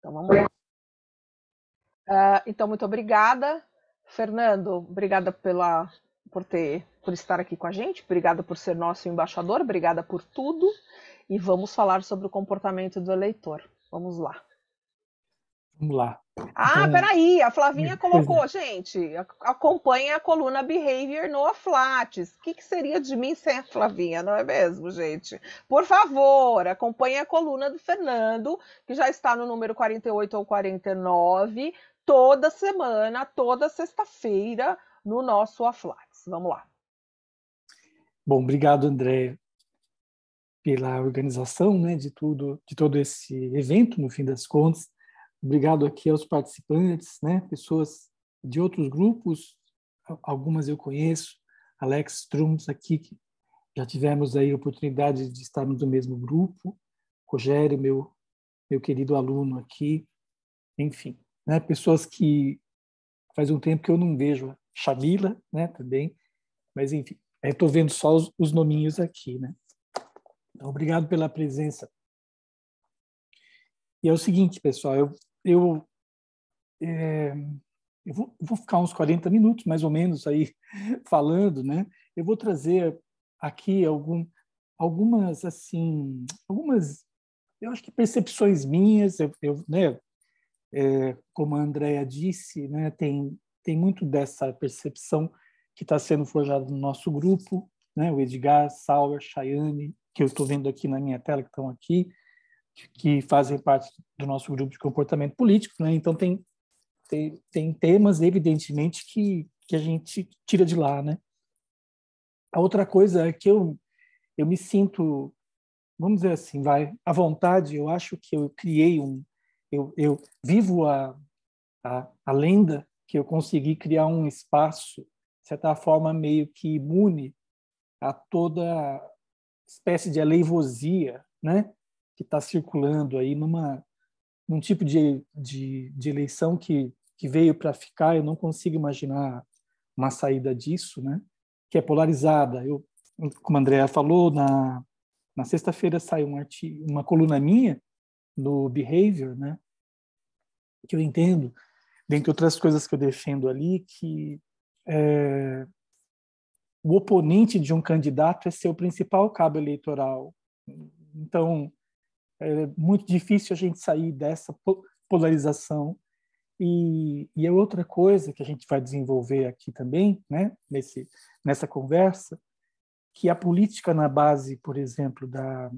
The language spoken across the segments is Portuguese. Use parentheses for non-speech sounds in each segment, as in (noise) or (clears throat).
Então vamos lá. Uh, então, muito obrigada. Fernando, obrigada pela, por, ter, por estar aqui com a gente, obrigada por ser nosso embaixador, obrigada por tudo. E vamos falar sobre o comportamento do eleitor. Vamos lá. Vamos lá. Ah, então, peraí, a Flavinha colocou, gente, acompanha a coluna Behavior no Aflates. O que, que, seria de mim sem a Flavinha, não é mesmo, gente? Por favor, acompanhe a coluna do Fernando, que já está no número 48 ou 49, toda semana, toda sexta-feira, no nosso Aflates. Vamos lá. Bom, obrigado, André, pela organização né, de tudo, de todo esse evento, no fim das contas Obrigado aqui aos participantes, né? Pessoas de outros grupos, algumas eu conheço, Alex Strums aqui, que já tivemos aí a oportunidade de estarmos do mesmo grupo, Rogério, meu, meu querido aluno aqui, enfim, né? Pessoas que faz um tempo que eu não vejo, Chamila, né? Também, mas enfim, estou vendo só os, os nominhos aqui, né? Então, obrigado pela presença. E é o seguinte, pessoal, eu eu, é, eu vou, vou, ficar uns 40 minutos, mais ou menos, aí (laughs) falando, né? Eu vou trazer aqui algum, algumas, assim, algumas, eu acho que percepções minhas, eu, eu né? É, como a Andrea disse, né? Tem, tem muito dessa percepção que está sendo forjada no nosso grupo, né? O Edgar, Sauer, Chayane, que eu estou vendo aqui na minha tela, que estão aqui, que fazem parte do nosso grupo de comportamento político, né? Então tem, tem, tem temas, evidentemente, que, que a gente tira de lá, né? A outra coisa é que eu, eu me sinto, vamos dizer assim, vai, à vontade, eu acho que eu criei um, eu, eu vivo a, a, a lenda que eu consegui criar um espaço, de certa forma, meio que imune a toda espécie de aleivosia, né? que está circulando aí numa num tipo de, de, de eleição que, que veio para ficar, eu não consigo imaginar uma saída disso, né? que é polarizada. Eu, como a Andrea falou, na, na sexta-feira saiu um artigo, uma coluna minha no Behavior, né? que eu entendo, dentre outras coisas que eu defendo ali, que é, o oponente de um candidato é seu principal cabo eleitoral. Então, é, é muito difícil a gente sair dessa polarização. E, e é outra coisa que a gente vai desenvolver aqui também, né, nesse, nessa conversa, que a política na base, por exemplo, da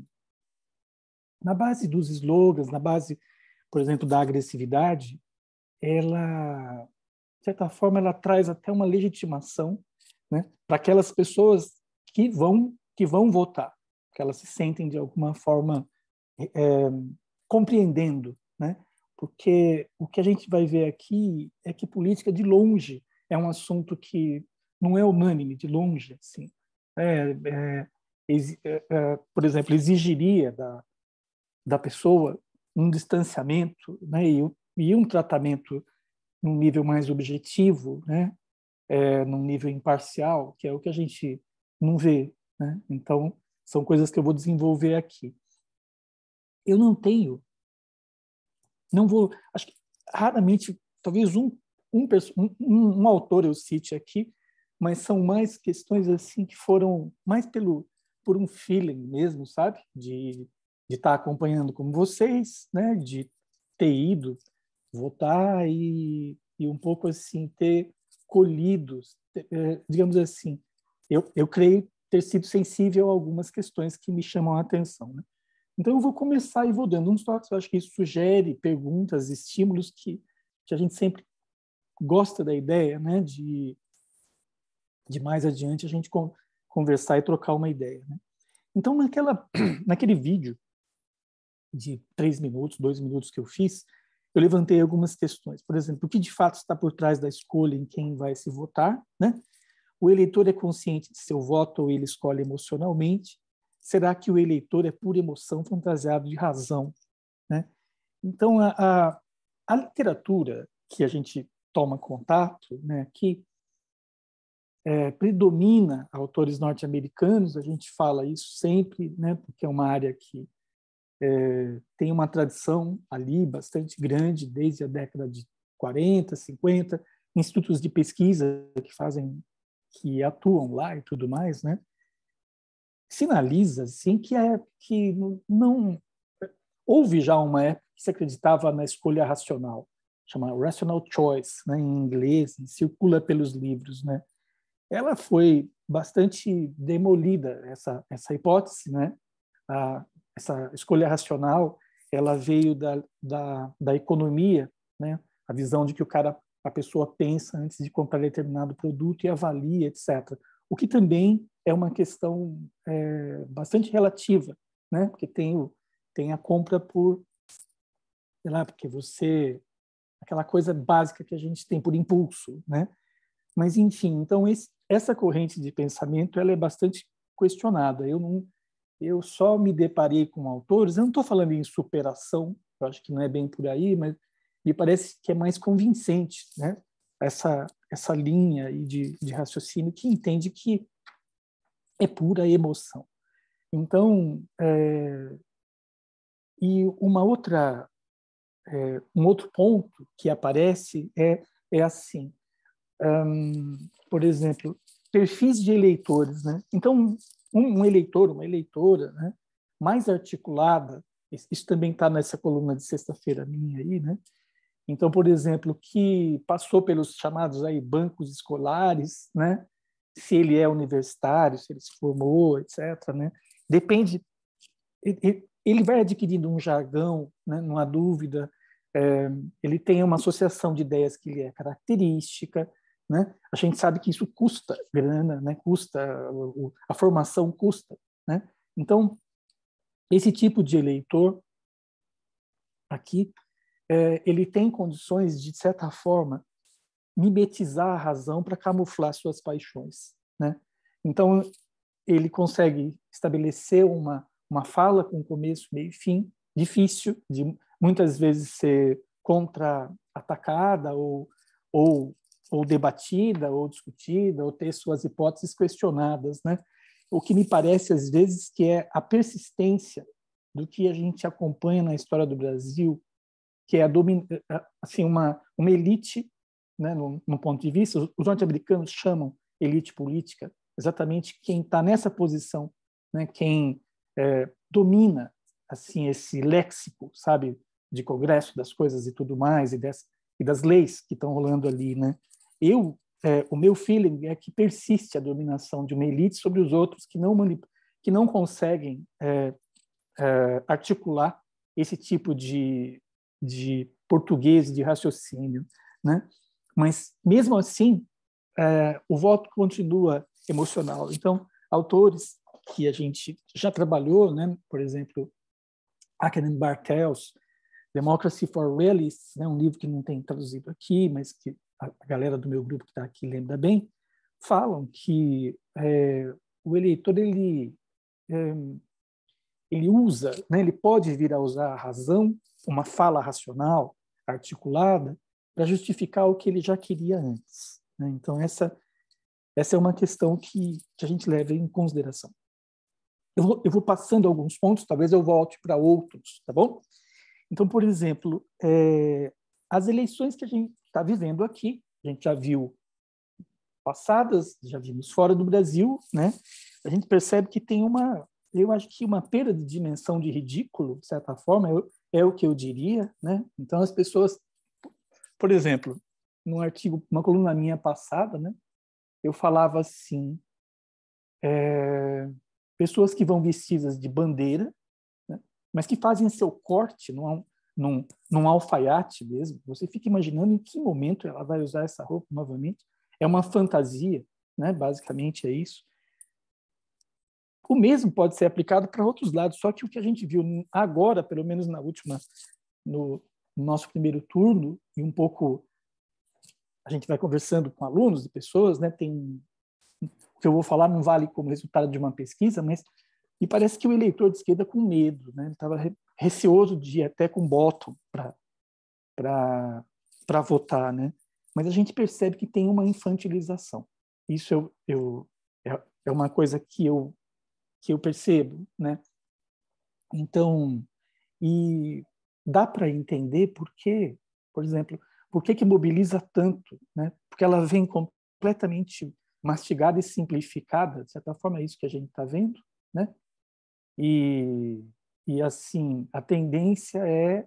na base dos slogans, na base, por exemplo, da agressividade, ela de certa forma ela traz até uma legitimação, né, para aquelas pessoas que vão que vão votar, que elas se sentem de alguma forma é, é, compreendendo, né? Porque o que a gente vai ver aqui é que política, de longe, é um assunto que não é unânime, de longe, assim. É, é, é, é por exemplo, exigiria da, da pessoa um distanciamento né, e, e um tratamento num nível mais objetivo, né, é, num nível imparcial, que é o que a gente não vê. Né? Então, são coisas que eu vou desenvolver aqui eu não tenho. Não vou. Acho que raramente, talvez um, um, um, um autor eu cite aqui, mas são mais questões assim que foram mais pelo por um feeling mesmo, sabe? De de estar tá acompanhando como vocês, né? De ter ido votar e, e um pouco assim ter colhido, eh, digamos assim, eu, eu creio ter sido sensível a algumas questões que me chamam a atenção. Né? Então, eu vou começar e vou dando uns toques. Eu acho que isso sugere perguntas, estímulos que, que a gente sempre gosta da ideia, né? De, de mais adiante a gente con conversar e trocar uma ideia, né? Então, naquela, (clears throat) naquele vídeo de três minutos, dois minutos que eu fiz, eu levantei algumas questões. Por exemplo, o que de fato está por trás da escolha em quem vai se votar, né? O eleitor é consciente de seu voto ou ele escolhe emocionalmente? Será que o eleitor é pura emoção fantasiado de razão? Né? Então, a, a, a, literatura que a gente toma contato, né, que é, predomina autores norte-americanos, a gente fala isso sempre, né, porque é uma área que é, tem uma tradição ali bastante grande, desde a década de 40, 50, institutos de pesquisa que fazem, que atuam lá e tudo mais, né? sinaliza assim que é que não houve já uma época que se acreditava na escolha racional, chama rational choice, né, em inglês, circula pelos livros, né? Ela foi bastante demolida essa essa hipótese, né? A, essa escolha racional, ela veio da, da, da economia, né? A visão de que o cara a pessoa pensa antes de comprar determinado produto e avalia, etc. O que também é uma questão é, bastante relativa, né? Porque tem, o, tem a compra por, sei lá, porque você aquela coisa básica que a gente tem por impulso, né? Mas enfim, então esse, essa corrente de pensamento ela é bastante questionada. Eu não, eu só me deparei com autores. Eu não estou falando em superação, eu acho que não é bem por aí, mas me parece que é mais convincente, né? Essa essa linha de, de raciocínio que entende que é pura emoção. Então, é, e uma outra, é, um outro ponto que aparece é, é assim, um, por exemplo, perfis de eleitores. Né? Então, um, um eleitor, uma eleitora né, mais articulada, isso também está nessa coluna de sexta-feira minha aí, né? Então, por exemplo, que passou pelos chamados aí bancos escolares, né? se ele é universitário, se ele se formou, etc. Né? Depende. Ele vai adquirindo um jargão, né? há dúvida, é, ele tem uma associação de ideias que lhe é característica. Né? A gente sabe que isso custa grana, né? custa, a formação custa. Né? Então, esse tipo de eleitor aqui, é, ele tem condições, de certa forma, mimetizar a razão para camuflar suas paixões, né? Então ele consegue estabelecer uma uma fala com começo, meio e fim, difícil de muitas vezes ser contra atacada ou ou ou debatida ou discutida ou ter suas hipóteses questionadas, né? O que me parece às vezes que é a persistência do que a gente acompanha na história do Brasil, que é a assim uma uma elite né, no, no ponto de vista, os norte-americanos chamam elite política exatamente quem está nessa posição, né, quem é, domina assim esse léxico, sabe, de congresso das coisas e tudo mais e, dessa, e das leis que estão rolando ali, né? Eu é, o meu feeling é que persiste a dominação de uma elite sobre os outros que não que não conseguem é, é, articular esse tipo de, de português de raciocínio, né? Mas, mesmo assim, é, o voto continua emocional. Então, autores que a gente já trabalhou, né? por exemplo, Akhenin Bartels, Democracy for Realists, né? um livro que não tem traduzido aqui, mas que a, galera do meu grupo que está aqui lembra bem, falam que é, o eleitor ele, é, ele usa, né? ele pode vir a usar a razão, uma fala racional articulada, para justificar o que ele já queria antes. Né? Então, essa, essa é uma questão que, que a gente leva em consideração. Eu vou, eu vou passando alguns pontos, talvez eu volte para outros, tá bom? Então, por exemplo, é, as eleições que a gente está vivendo aqui, a gente já viu passadas, já vimos fora do Brasil, né? A gente percebe que tem uma, eu acho que uma perda de dimensão de ridículo, de certa forma, é o é que eu diria, né? Então as pessoas por exemplo, num artigo, uma coluna minha passada, né, eu falava assim: é, pessoas que vão vestidas de bandeira, né, mas que fazem seu corte num, num, num alfaiate mesmo. Você fica imaginando em que momento ela vai usar essa roupa novamente. É uma fantasia, né, basicamente é isso. O mesmo pode ser aplicado para outros lados, só que o que a gente viu agora, pelo menos na última, no, no nosso primeiro turno, e um pouco a gente vai conversando com alunos e pessoas, né? Tem o que eu vou falar não vale como resultado de uma pesquisa, mas e parece que o eleitor de esquerda com medo, né? Estava receoso de ir até com boto para para para votar, né? Mas a gente percebe que tem uma infantilização. Isso eu, eu é, é uma coisa que eu que eu percebo, né? Então, e dá para entender por que, por exemplo, por que, que mobiliza tanto, né? porque ela vem completamente mastigada e simplificada, de certa forma é isso que a gente está vendo, né? E, e assim, a tendência é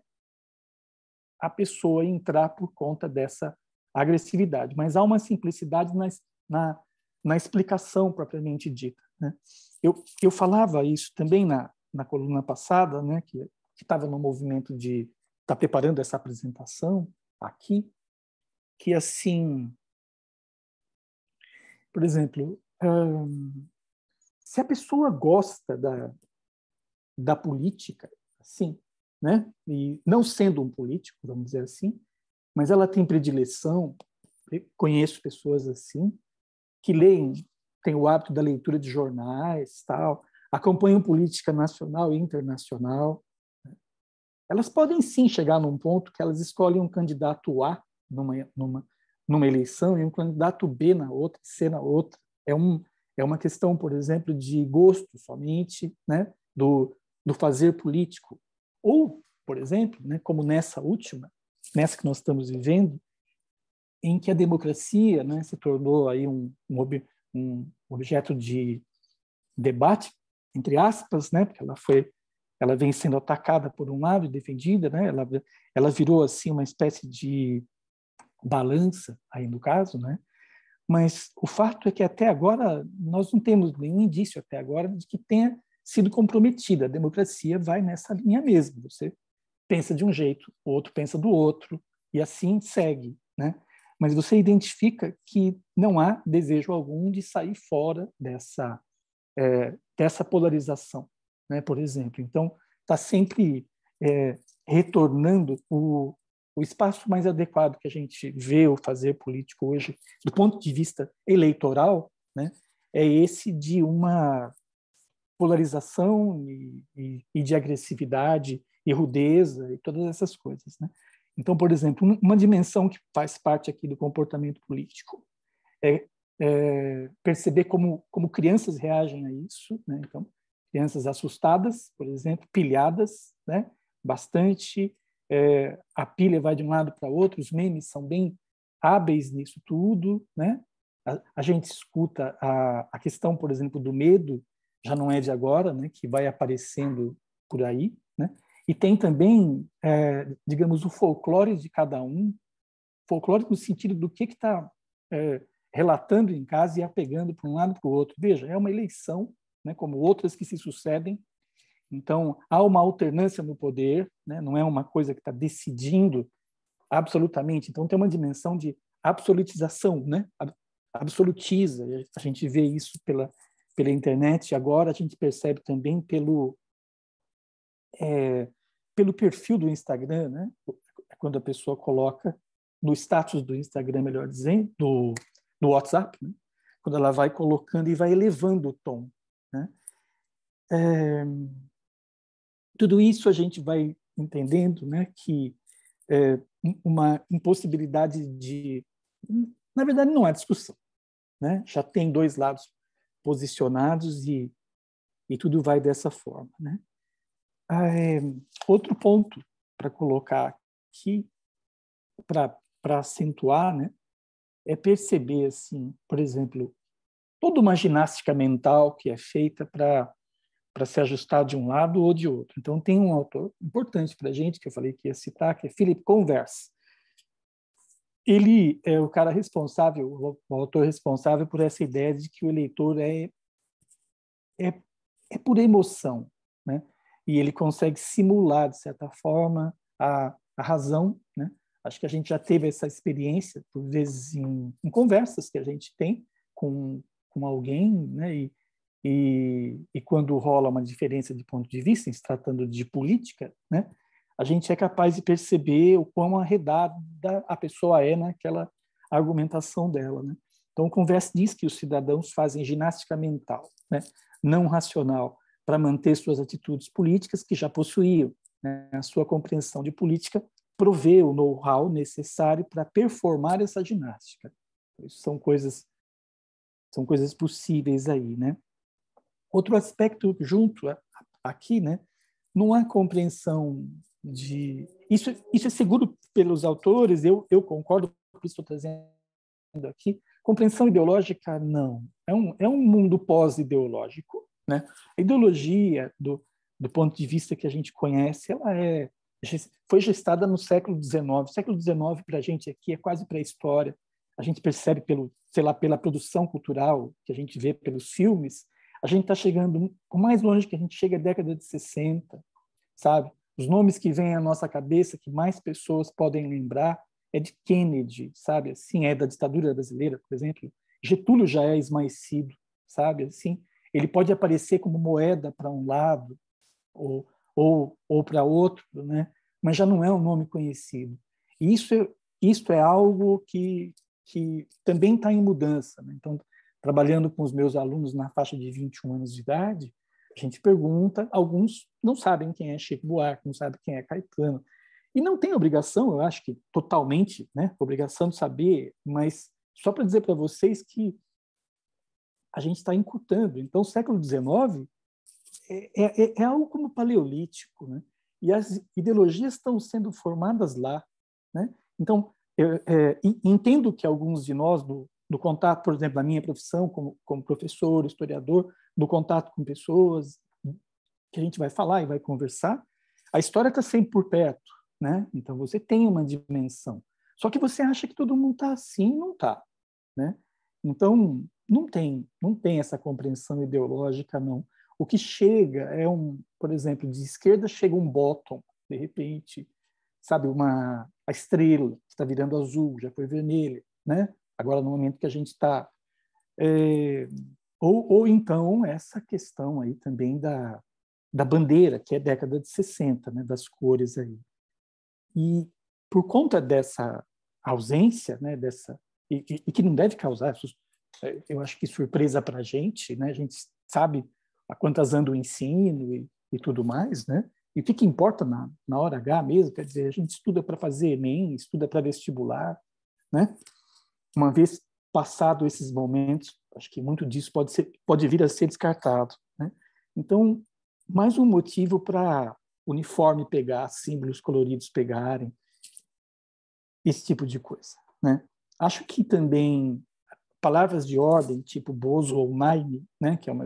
a pessoa entrar por conta dessa agressividade, mas há uma simplicidade na, na, na explicação propriamente dita. Né? Eu, eu falava isso também na, na coluna passada, né, que que estava no movimento de estar tá preparando essa apresentação aqui, que assim, por exemplo, hum, se a pessoa gosta da, da política, assim, né? E não sendo um político, vamos dizer assim, mas ela tem predileção. Conheço pessoas assim que leem, têm o hábito da leitura de jornais, tal, acompanham política nacional e internacional, elas podem sim chegar num ponto que elas escolhem um candidato A numa, numa, numa eleição e um candidato B na outra, C na outra. É, um, é uma questão, por exemplo, de gosto somente, né, do, do fazer político. Ou, por exemplo, né, como nessa última, nessa que nós estamos vivendo, em que a democracia né, se tornou aí um, um, um objeto de debate, entre aspas, né, porque ela foi ela vem sendo atacada por um lado e defendida, né? ela, ela virou assim uma espécie de balança, aí no caso, né? mas o fato é que até agora nós não temos nenhum indício até agora de que tenha sido comprometida. A democracia vai nessa linha mesmo. Você pensa de um jeito, o outro pensa do outro, e assim segue. Né? Mas você identifica que não há desejo algum de sair fora dessa, é, dessa polarização né, por exemplo. Então, está sempre é, retornando o, o espaço mais adequado que a gente vê o fazer político hoje, do ponto de vista eleitoral, né, é esse de uma polarização e, e, e de agressividade e rudeza e todas essas coisas. Né? Então, por exemplo, uma dimensão que faz parte aqui do comportamento político é, é perceber como, como crianças reagem a isso. Né? Então, crianças assustadas, por exemplo, pilhadas, né? bastante, é, a pilha vai de um lado para outro, os memes são bem hábeis nisso tudo, né? A, a gente escuta a, a questão, por exemplo, do medo, já não é de agora, né? Que vai aparecendo por aí, né? E tem também, é, digamos, o folclore de cada um, folclore no sentido do que está é, relatando em casa e apegando para um lado para o outro. Veja, é uma eleição né, como outras que se sucedem. Então, há uma alternância no poder, né, não é uma coisa que está decidindo absolutamente. Então, tem uma dimensão de absolutização, né? absolutiza. A gente vê isso pela, pela internet, agora a gente percebe também pelo, é, pelo perfil do Instagram, né? É quando a pessoa coloca no status do Instagram, melhor dizendo, do, do WhatsApp, né? quando ela vai colocando e vai elevando o tom. É, tudo isso a gente vai entendendo né, que é, uma impossibilidade de. Na verdade, não há é discussão. Né? Já tem dois lados posicionados e, e tudo vai dessa forma. Né? É, outro ponto para colocar aqui, para acentuar, né, é perceber, assim, por exemplo, toda uma ginástica mental que é feita para para se ajustar de um lado ou de outro. Então, tem um autor importante para a gente, que eu falei que ia citar, que é Philip Converse. Ele é o cara responsável, o autor responsável por essa ideia de que o eleitor é, é, é por emoção, né? e ele consegue simular, de certa forma, a, a razão. Né? Acho que a gente já teve essa experiência, por vezes, em, em conversas que a gente tem com, com alguém, né? e e, e quando rola uma diferença de ponto de vista, se tratando de política, né, a gente é capaz de perceber o quão arredada a pessoa é naquela argumentação dela. Né? Então, o Converse diz que os cidadãos fazem ginástica mental, né? não racional, para manter suas atitudes políticas que já possuíam. Né? A sua compreensão de política provê o know-how necessário para performar essa ginástica. Então, isso são coisas são coisas possíveis aí, né? Outro aspecto junto aqui, né? Não há compreensão de isso. Isso é seguro pelos autores. Eu, eu concordo com o que estou trazendo aqui. Compreensão ideológica não. É um, é um mundo pós-ideológico, né? A ideologia do, do ponto de vista que a gente conhece, ela é foi gestada no século XIX. O século XIX para a gente aqui é quase pré-história. A gente percebe pelo, sei lá, pela produção cultural que a gente vê pelos filmes, a gente está chegando, o mais longe que a gente chega é a década de 60, sabe? Os nomes que vêm à nossa cabeça, que mais pessoas podem lembrar, é de Kennedy, sabe? Assim, é da ditadura brasileira, por exemplo. Getúlio já é esmaecido, sabe? Assim, ele pode aparecer como moeda para um lado ou, ou, ou para outro, né? mas já não é um nome conhecido. E isso, é, isso é algo que, que também está em mudança. Né? Então, trabalhando com os meus alunos na faixa de 21 anos de idade, a gente pergunta, alguns não sabem quem é Chico Buarque, não sabem quem é Caetano. E não tem obrigação, eu acho que totalmente, né, obrigação de saber, mas só para dizer para vocês que a gente está encurtando. Então, o século XIX é, é, é, é algo como paleolítico, né? e as ideologias estão sendo formadas lá. Né? Então, eu, é, entendo que alguns de nós do, no contato, por exemplo, na minha profissão como, como professor, historiador, no contato com pessoas que a gente vai falar e vai conversar, a história está sempre por perto, né? Então você tem uma dimensão. Só que você acha que todo mundo está assim, não está, né? Então não tem, não tem essa compreensão ideológica não. O que chega é um, por exemplo, de esquerda chega um bottom, de repente, sabe, uma a estrela que está virando azul, já foi vermelha, né? Agora, no momento que a gente está. É, ou, ou então essa questão aí também da, da bandeira, que é década de 60, né, das cores aí. E por conta dessa ausência, né, dessa e, e, e que não deve causar, é, eu acho que surpresa para a gente, né, a gente sabe a quantas anda o ensino e, e, tudo mais, né, e o que, que importa na, na hora H mesmo, quer dizer, a gente estuda para fazer Enem, estuda para vestibular, né, uma vez passado esses momentos, acho que muito disso pode, ser, pode vir a ser descartado. Né? Então, mais um motivo para uniforme pegar, símbolos coloridos pegarem, esse tipo de coisa. Né? Acho que também palavras de ordem, tipo bozo ou maime, né? que, é uma,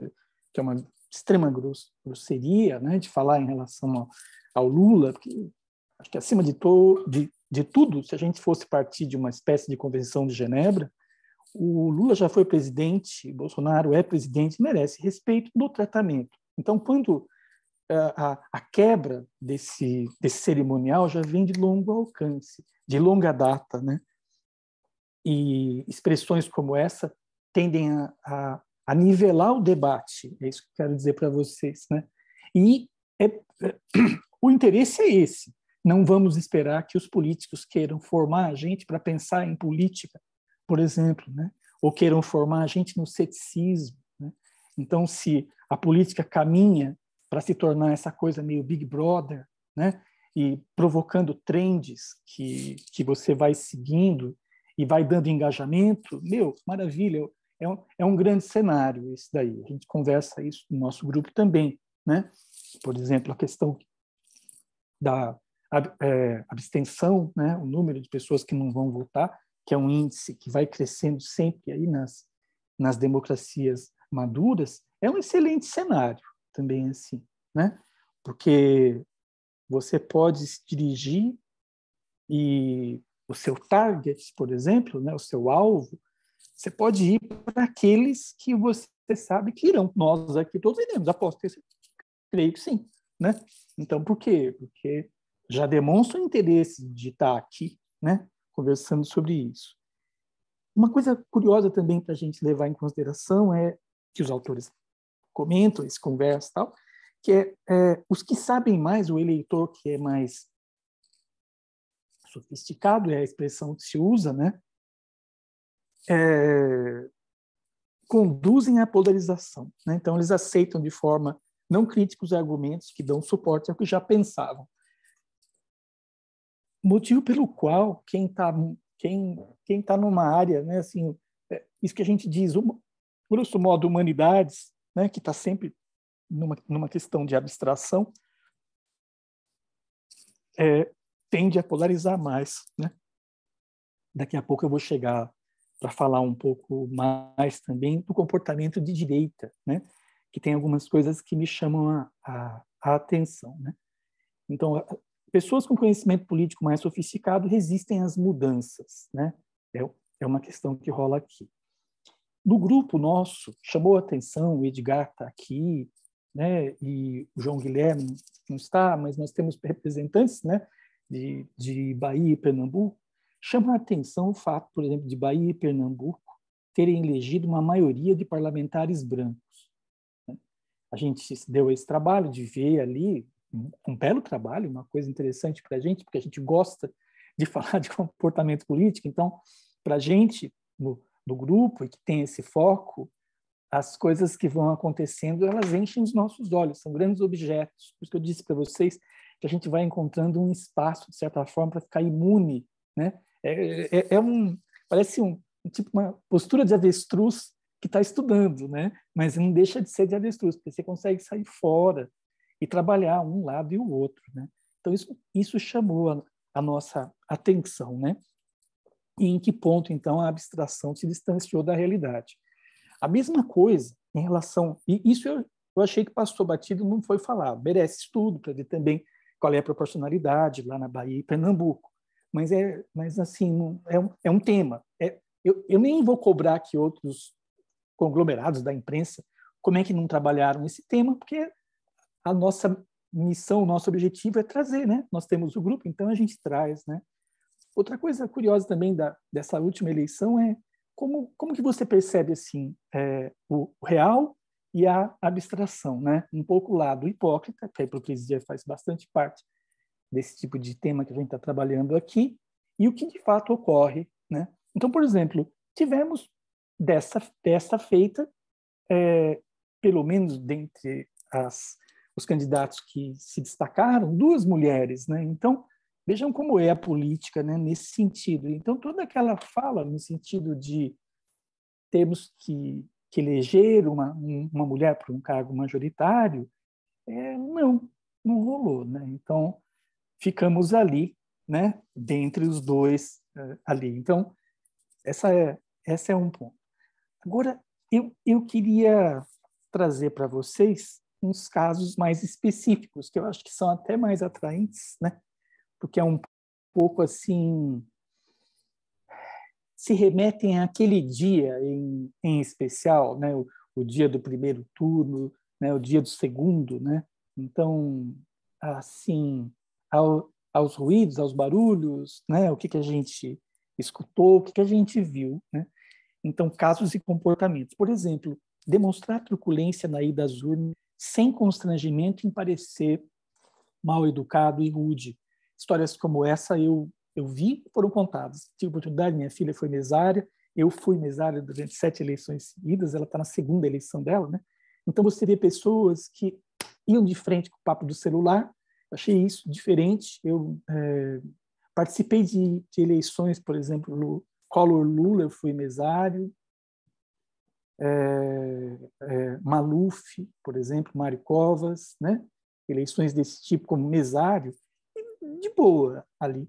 que é uma extrema grosseria né? de falar em relação ao, ao Lula, porque acho que acima de, to, de, de tudo, se a gente fosse partir de uma espécie de convenção de Genebra, o Lula já foi presidente, Bolsonaro é presidente, merece respeito do tratamento. Então, quando eh, a, a quebra desse, desse cerimonial já vem de longo alcance, de longa data, né? E expressões como essa tendem a, a, a nivelar o debate, é isso que eu quero dizer para vocês, né? E é, é, (clears throat) o interesse é esse, não vamos esperar que os políticos queiram formar a gente para pensar em política, por exemplo, né? ou queiram formar a gente no ceticismo. Né? Então, se a política caminha para se tornar essa coisa meio Big Brother, né? e provocando trends que, que você vai seguindo e vai dando engajamento, meu, maravilha, é um, é um grande cenário esse daí. A gente conversa isso no nosso grupo também, né? Por exemplo, a questão da, é, abstenção, né, o número de pessoas que não vão votar, que é um índice que vai crescendo sempre aí nas, nas democracias maduras, é um excelente cenário também assim, né? Porque você pode se dirigir e o seu target, por exemplo, né, o seu alvo, você pode ir para aqueles que você sabe que irão. Nós aqui todos iremos, aposto que creio que sim, né? Então, por quê? Porque já demonstra interesse de estar aqui, né, conversando sobre isso. Uma coisa curiosa também para a gente levar em consideração é que os autores comentam, se conversam tal, que é, é, os que sabem mais, o eleitor que é mais sofisticado, é a expressão que se usa, né, é, conduzem à polarização. Né? Então, eles aceitam de forma não crítica os argumentos que dão suporte ao que já pensavam motivo pelo qual quem está quem quem tá numa área, né, assim, é, isso que a gente diz, uma, grosso modo, humanidades, né, que está sempre numa, numa questão de abstração, é, tende a polarizar mais. Né? Daqui a pouco eu vou chegar para falar um pouco mais também do comportamento de direita, né? que tem algumas coisas que me chamam a, a, a atenção. Né? Então, pessoas com conhecimento político mais sofisticado resistem às mudanças, né? É, é, uma questão que rola aqui. No grupo nosso, chamou a atenção, o Edgar está aqui, né? E o João Guilherme não está, mas nós temos representantes, né? De, de Bahia e Pernambuco. Chama a atenção o fato, por exemplo, de Bahia e Pernambuco terem elegido uma maioria de parlamentares brancos. Né? A gente deu esse trabalho de ver ali um belo trabalho, uma coisa interessante para a gente, porque a gente gosta de (laughs) falar de comportamento político. Então, para a gente, no, no grupo, e que tem esse foco, as coisas que vão acontecendo, elas enchem os nossos olhos, são grandes objetos. Por isso que eu disse para vocês que a gente vai encontrando um espaço, de certa forma, para ficar imune. Né? É, é, é um, parece um, um, tipo uma postura de avestruz que está estudando, né? mas não deixa de ser de avestruz, porque você consegue sair fora, e trabalhar um lado e o outro, né? Então isso, isso chamou a, a nossa atenção, né? E em que ponto então a abstração se distanciou da realidade? A mesma coisa em relação e isso eu, eu achei que passou batido, não foi falado. Merece estudo para ver também qual é a proporcionalidade lá na Bahia e Pernambuco. Mas é, mas assim, é um, é um tema. É, eu, eu nem vou cobrar que outros conglomerados da imprensa como é que não trabalharam esse tema, porque a nossa missão, o nosso objetivo é trazer, né? Nós temos o grupo, então a gente traz, né? Outra coisa curiosa também da, dessa última eleição é como, como que você percebe, assim, é, o real e a abstração, né? Um pouco o lado hipócrita, que a hipocrisia faz bastante parte desse tipo de tema que a gente está trabalhando aqui, e o que de fato ocorre, né? Então, por exemplo, tivemos dessa, dessa feita, é, pelo menos dentre as os candidatos que se destacaram, duas mulheres, né? Então, vejam como é a política, né, nesse sentido. Então, toda aquela fala no sentido de temos que, que eleger uma, uma mulher para um cargo majoritário, é, não, não rolou, né? Então, ficamos ali, né, dentre os dois eh, ali. Então, essa é, essa é um ponto. Agora, eu, eu queria trazer para vocês uns casos mais específicos, que eu acho que são até mais atraentes, né? Porque é um pouco assim. se remetem àquele dia em, em especial, né? O, o dia do primeiro turno, né? O dia do segundo, né? Então, assim, ao, aos ruídos, aos barulhos, né? O que, que a gente escutou, o que, que a gente viu, né? Então, casos e comportamentos. Por exemplo, demonstrar truculência na ida às urnas sem constrangimento em parecer mal educado e rude. Histórias como essa eu eu vi foram contadas. Tive a oportunidade, minha filha foi mesária, eu fui mesária durante sete eleições seguidas, ela está na segunda eleição dela, né? Então você vê pessoas que iam de frente com o papo do celular, achei isso diferente. Eu é, participei de, de, eleições, por exemplo, no Collor Lula, eu fui mesário, é, é, Maluf, por exemplo, Mário Covas, né? eleições desse tipo como mesário, de boa ali.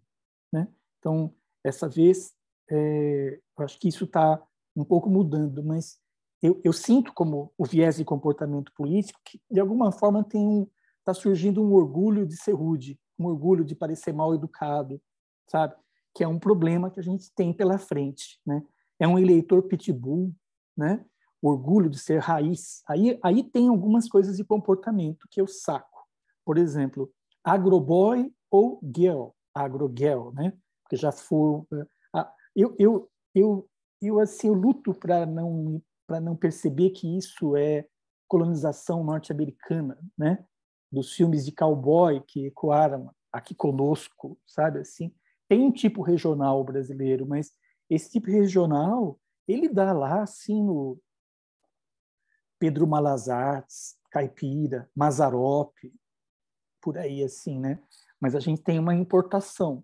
Né? Então, essa vez, é, acho que isso está um pouco mudando, mas eu, eu, sinto como o viés de comportamento político que, de alguma forma, tem um está surgindo um orgulho de ser rude, um orgulho de parecer mal educado, sabe? Que é um problema que a gente tem pela frente, né? É um eleitor pitbull, né? orgulho de ser raiz, aí, aí tem algumas coisas de comportamento que eu saco. Por exemplo, agroboy ou girl, agrogirl, né? Porque já foi... É, eu, eu, eu, eu, assim, eu luto para não, para não perceber que isso é colonização norte-americana, né? Dos filmes de cowboy que ecoaram aqui conosco, sabe assim? Tem um tipo regional brasileiro, mas esse tipo regional, ele dá lá, assim, no, Pedro Malazartes, Caipira, Mazarope, por aí assim, né? Mas a gente tem uma importação.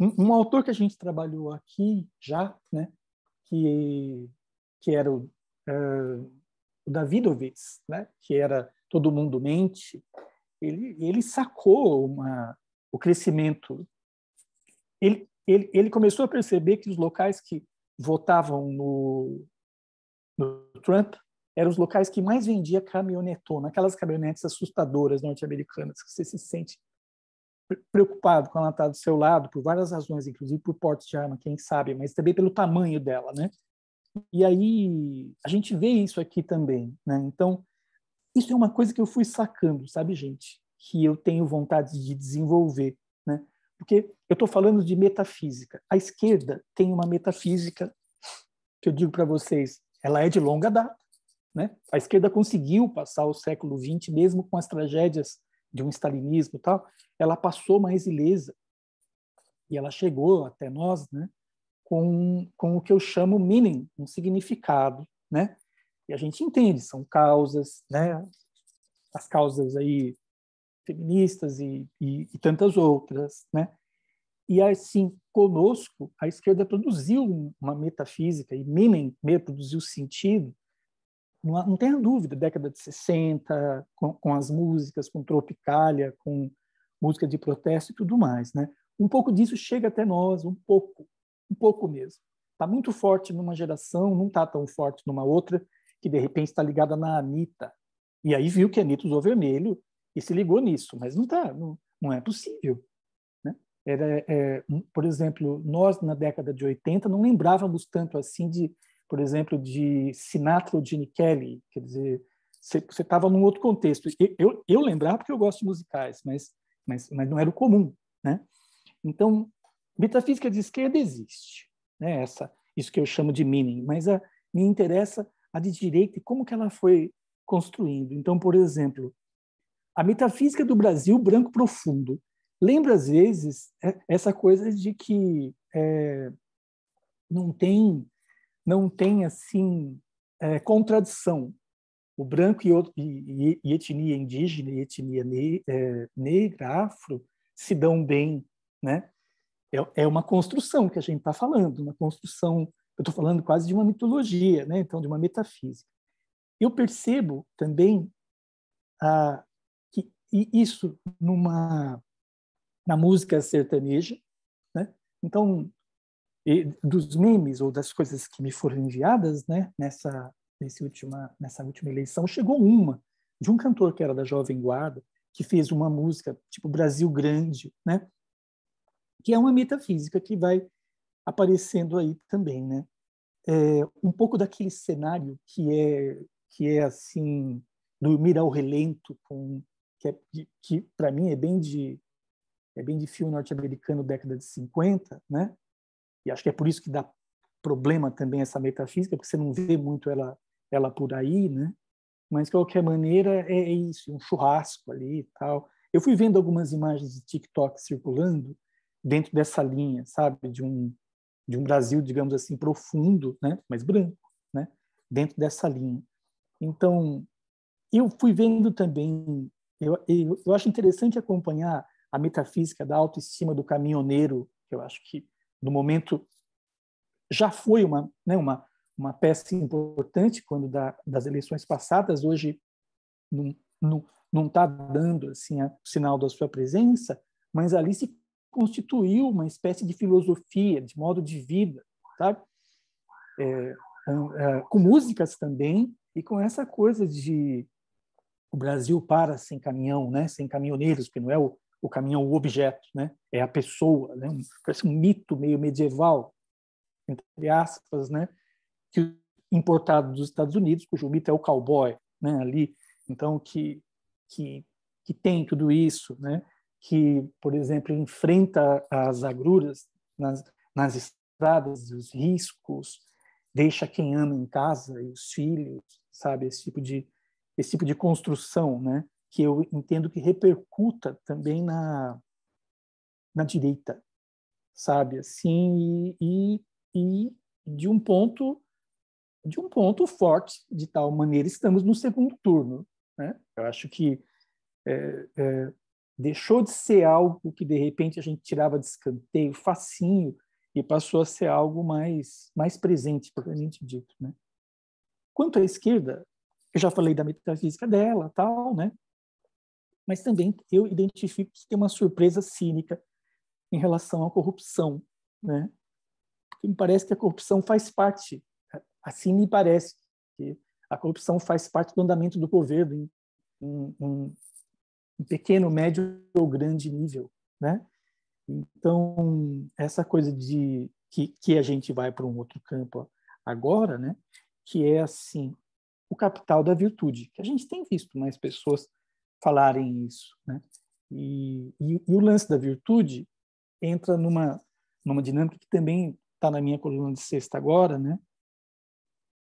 Um, um autor que a gente trabalhou aqui já, né? Que, que era o, uh, o Davidovitz, né? Que era Todo Mundo Mente. Ele, ele sacou uma, o crescimento. Ele, ele, ele começou a perceber que os locais que votavam no, no Trump eram os locais que mais vendia caminhonetona, aquelas caminhonetes assustadoras norte-americanas que você se sente preocupado quando ela está do seu lado, por várias razões, inclusive por porte de arma, quem sabe, mas também pelo tamanho dela, né? E aí a gente vê isso aqui também, né? Então, isso é uma coisa que eu fui sacando, sabe, gente? Que eu tenho vontade de desenvolver, né? Porque eu estou falando de metafísica. A esquerda tem uma metafísica que eu digo para vocês, ela é de longa data, né? A esquerda conseguiu passar o século XX, mesmo com as tragédias de um stalinismo e tal, ela passou mais ilesa. e ela chegou até nós né, com, com o que eu chamo meaning, um significado. Né? E a gente entende, são causas, né, as causas aí feministas e, e, e tantas outras. Né? E assim, conosco, a esquerda produziu uma metafísica, e Menem produziu sentido, não, não tenha dúvida, década de 60, com, com, as músicas, com Tropicália, com música de protesto e tudo mais, né? Um pouco disso chega até nós, um pouco, um pouco mesmo. Está muito forte numa geração, não está tão forte numa outra, que de repente está ligada na Anitta. E aí viu que a Anitta usou vermelho e se ligou nisso, mas não está não, não é possível. Né? Era, é, por exemplo, nós na década de 80 não lembrávamos tanto assim de por exemplo, de Sinatra ou Gene Kelly, quer dizer, você estava num outro contexto. Eu, eu, eu porque eu gosto de musicais, mas, mas, mas não era o comum. Né? Então, metafísica de esquerda existe, né? Essa, isso que eu chamo de meaning, mas a, me interessa a de direita e como que ela foi construindo. Então, por exemplo, a metafísica do Brasil branco profundo lembra às vezes é, essa coisa de que é, não tem não tem assim é, contradição. O branco e, e, e, etnia indígena e etnia ne, é, negra, afro, se dão bem, né? É, é uma construção que a gente está falando, uma construção. Eu estou falando quase de uma mitologia, né? Então, de uma metafísica. Eu percebo também a ah, que isso numa na música sertaneja, né? Então, e dos memes ou das coisas que me foram enviadas, né, nessa nesse última nessa última eleição chegou uma de um cantor que era da Jovem Guarda, que fez uma música tipo Brasil Grande, né? Que é uma metafísica que vai aparecendo aí também, né? É um pouco daquele cenário que é que é assim do mirar ao relento com que, é, que para mim é bem de é bem de filme norte-americano década de 50, né? E acho que é por isso que dá problema também essa metafísica, porque você não vê muito ela, ela por aí, né? Mas, de qualquer maneira, é, é isso, é um churrasco ali e tal. Eu fui vendo algumas imagens de TikTok circulando dentro dessa linha, sabe? De um, de um Brasil, digamos assim, profundo, né? Mas branco, né? Dentro dessa linha. Então, eu fui vendo também, eu, eu, eu acho interessante acompanhar a metafísica da autoestima do caminhoneiro, que eu acho que no momento já foi uma, né, uma, uma peça importante quando da, das eleições passadas, hoje não está dando assim o sinal da sua presença, mas ali se constituiu uma espécie de filosofia, de modo de vida, sabe? É, é, com músicas também e com essa coisa de o Brasil para sem caminhão, né? Sem caminhoneiros, que não é o, o caminho é o objeto, né? é a pessoa, né? um, parece um mito meio medieval, entre aspas, né? que importado dos Estados Unidos, cujo mito é o cowboy, né? ali, então que, que, que tem tudo isso, né? que, por exemplo, enfrenta as agruras nas, nas estradas, os riscos, deixa quem ama em casa e os filhos, sabe, esse tipo de esse tipo de construção, né? que eu entendo que repercuta também na, na direita, sabe? Assim, e, e, de um ponto de um ponto forte, de tal maneira estamos no segundo turno. Né? Eu acho que é, é, deixou de ser algo que de repente a gente tirava de escanteio, facinho, e passou a ser algo mais, mais presente, propriamente dito. Né? Quanto à esquerda, eu já falei da metafísica dela, tal, né? mas também eu identifico que tem uma surpresa cínica em relação à corrupção, né? Porque me parece que a corrupção faz parte, assim me parece, que a corrupção faz parte do andamento do governo em, em, em, em pequeno, médio ou grande nível, né? Então, essa coisa de que, que a gente vai para um outro campo agora, né? Que é assim, o capital da virtude, que a gente tem visto mais pessoas falarem isso. Né? E, e, e, o lance da virtude entra numa, numa dinâmica que também está na minha coluna de sexta agora, né?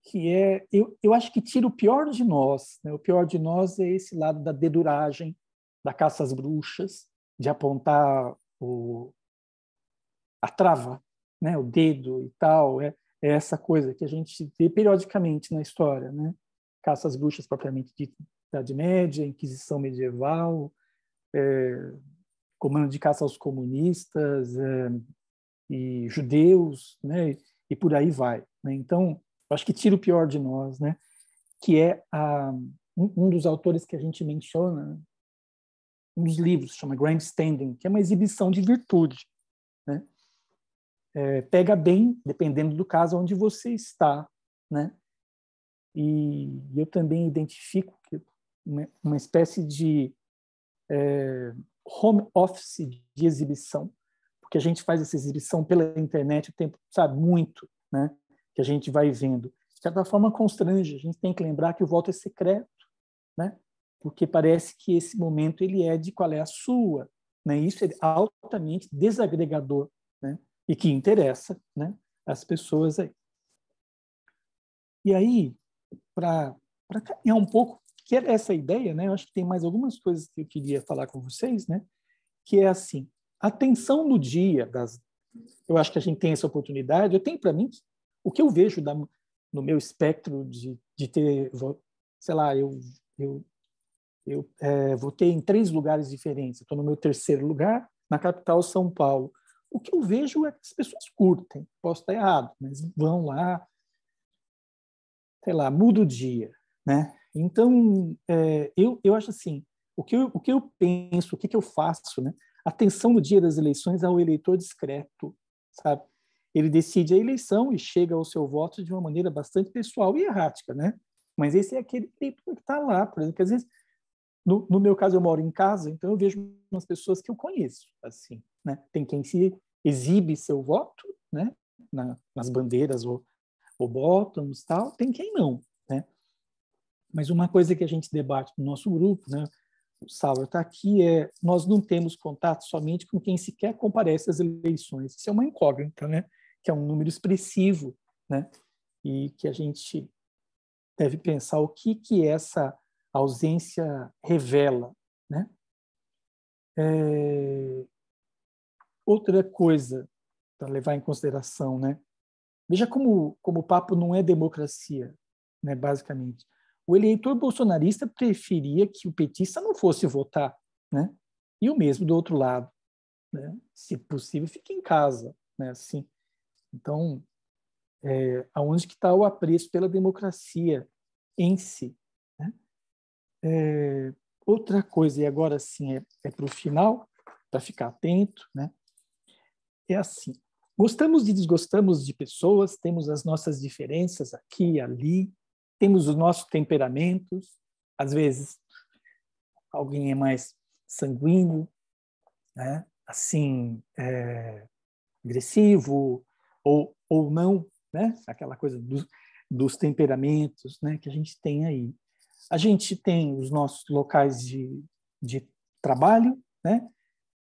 que é, eu, eu acho que tira o pior de nós. Né? O pior de nós é esse lado da deduragem, da caça às bruxas, de apontar o, a trava, né? o dedo e tal. É, é essa coisa que a gente vê periodicamente na história. Né? Caça às bruxas propriamente dita Idade Média, Inquisição Medieval, é, comando de caça aos comunistas é, e judeus, né? E por aí vai. Né? Então, acho que tira o pior de nós, né? Que é a, um, um dos autores que a gente menciona, um dos livros, chama Grandstanding, que é uma exibição de virtude. Né? É, pega bem, dependendo do caso, onde você está. Né? E eu também identifico que uma, espécie de é, home office de exibição, porque a gente faz essa exibição pela internet o tempo, sabe, muito, né? Que a gente vai vendo. De certa forma, constrange. A gente tem que lembrar que o voto é secreto, né? Porque parece que esse momento ele é de qual é a sua, né? Isso é altamente desagregador, né? E que interessa, né? As pessoas aí. E aí, para é um pouco que era é essa ideia, né? Eu acho que tem mais algumas coisas que eu queria falar com vocês, né? Que é assim, a tensão do dia das eu acho que a gente tem essa oportunidade. Eu tenho para mim o que eu vejo da, no meu espectro de, de ter, sei lá, eu eu, eu é, votei em três lugares diferentes. Estou no meu terceiro lugar na capital São Paulo. O que eu vejo é que as pessoas curtem. Posso estar errado, mas vão lá, sei lá, muda o dia, né? Então, é, eu, eu acho assim, o que eu, o que eu penso, o que, que eu faço, né? Atenção no dia das eleições ao eleitor discreto, sabe? Ele decide a eleição e chega ao seu voto de uma maneira bastante pessoal e errática, né? Mas esse é aquele eleitor que está lá, por exemplo, que às vezes, no, no meu caso, eu moro em casa, então eu vejo umas pessoas que eu conheço, assim, né? Tem quem se exibe seu voto, né? Na, nas bandeiras ou, ou tal, tem quem não, mas uma coisa que a gente debate no nosso grupo, né, o Sauer está aqui, é nós não temos contato somente com quem sequer comparece às eleições. Isso é uma incógnita, né? que é um número expressivo, né? e que a gente deve pensar o que, que essa ausência revela. Né? É... Outra coisa para levar em consideração, né? veja como, como o papo não é democracia, né, basicamente o eleitor bolsonarista preferia que o petista não fosse votar, né? E o mesmo do outro lado, né? Se possível, fique em casa, né? Assim, então, é, aonde que está o apreço pela democracia em si? Né? É, outra coisa, e agora sim é, é para o final, para ficar atento, né? É assim, gostamos e desgostamos de pessoas, temos as nossas diferenças aqui e ali, temos os nossos temperamentos, às vezes alguém é mais sanguíneo, né? assim, é, agressivo ou, ou não, né? aquela coisa do, dos temperamentos né? que a gente tem aí. A gente tem os nossos locais de, de trabalho, né?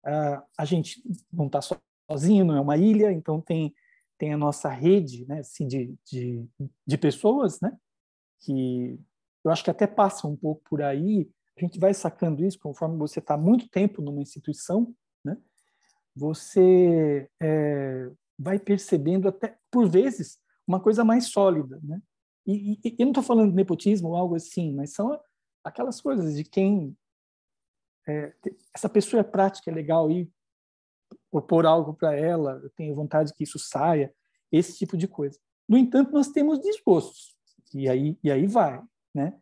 Ah, a gente não está sozinho, não é uma ilha, então tem, tem a nossa rede né? assim, de, de, de pessoas, né? que eu acho que até passa um pouco por aí, a gente vai sacando isso conforme você está muito tempo numa instituição, né? você é, vai percebendo até, por vezes, uma coisa mais sólida. Né? E, e eu não estou falando de nepotismo ou algo assim, mas são aquelas coisas de quem... É, essa pessoa é prática, é legal, e propor algo para ela, eu tenho vontade que isso saia, esse tipo de coisa. No entanto, nós temos desgostos e aí, e aí vai, né?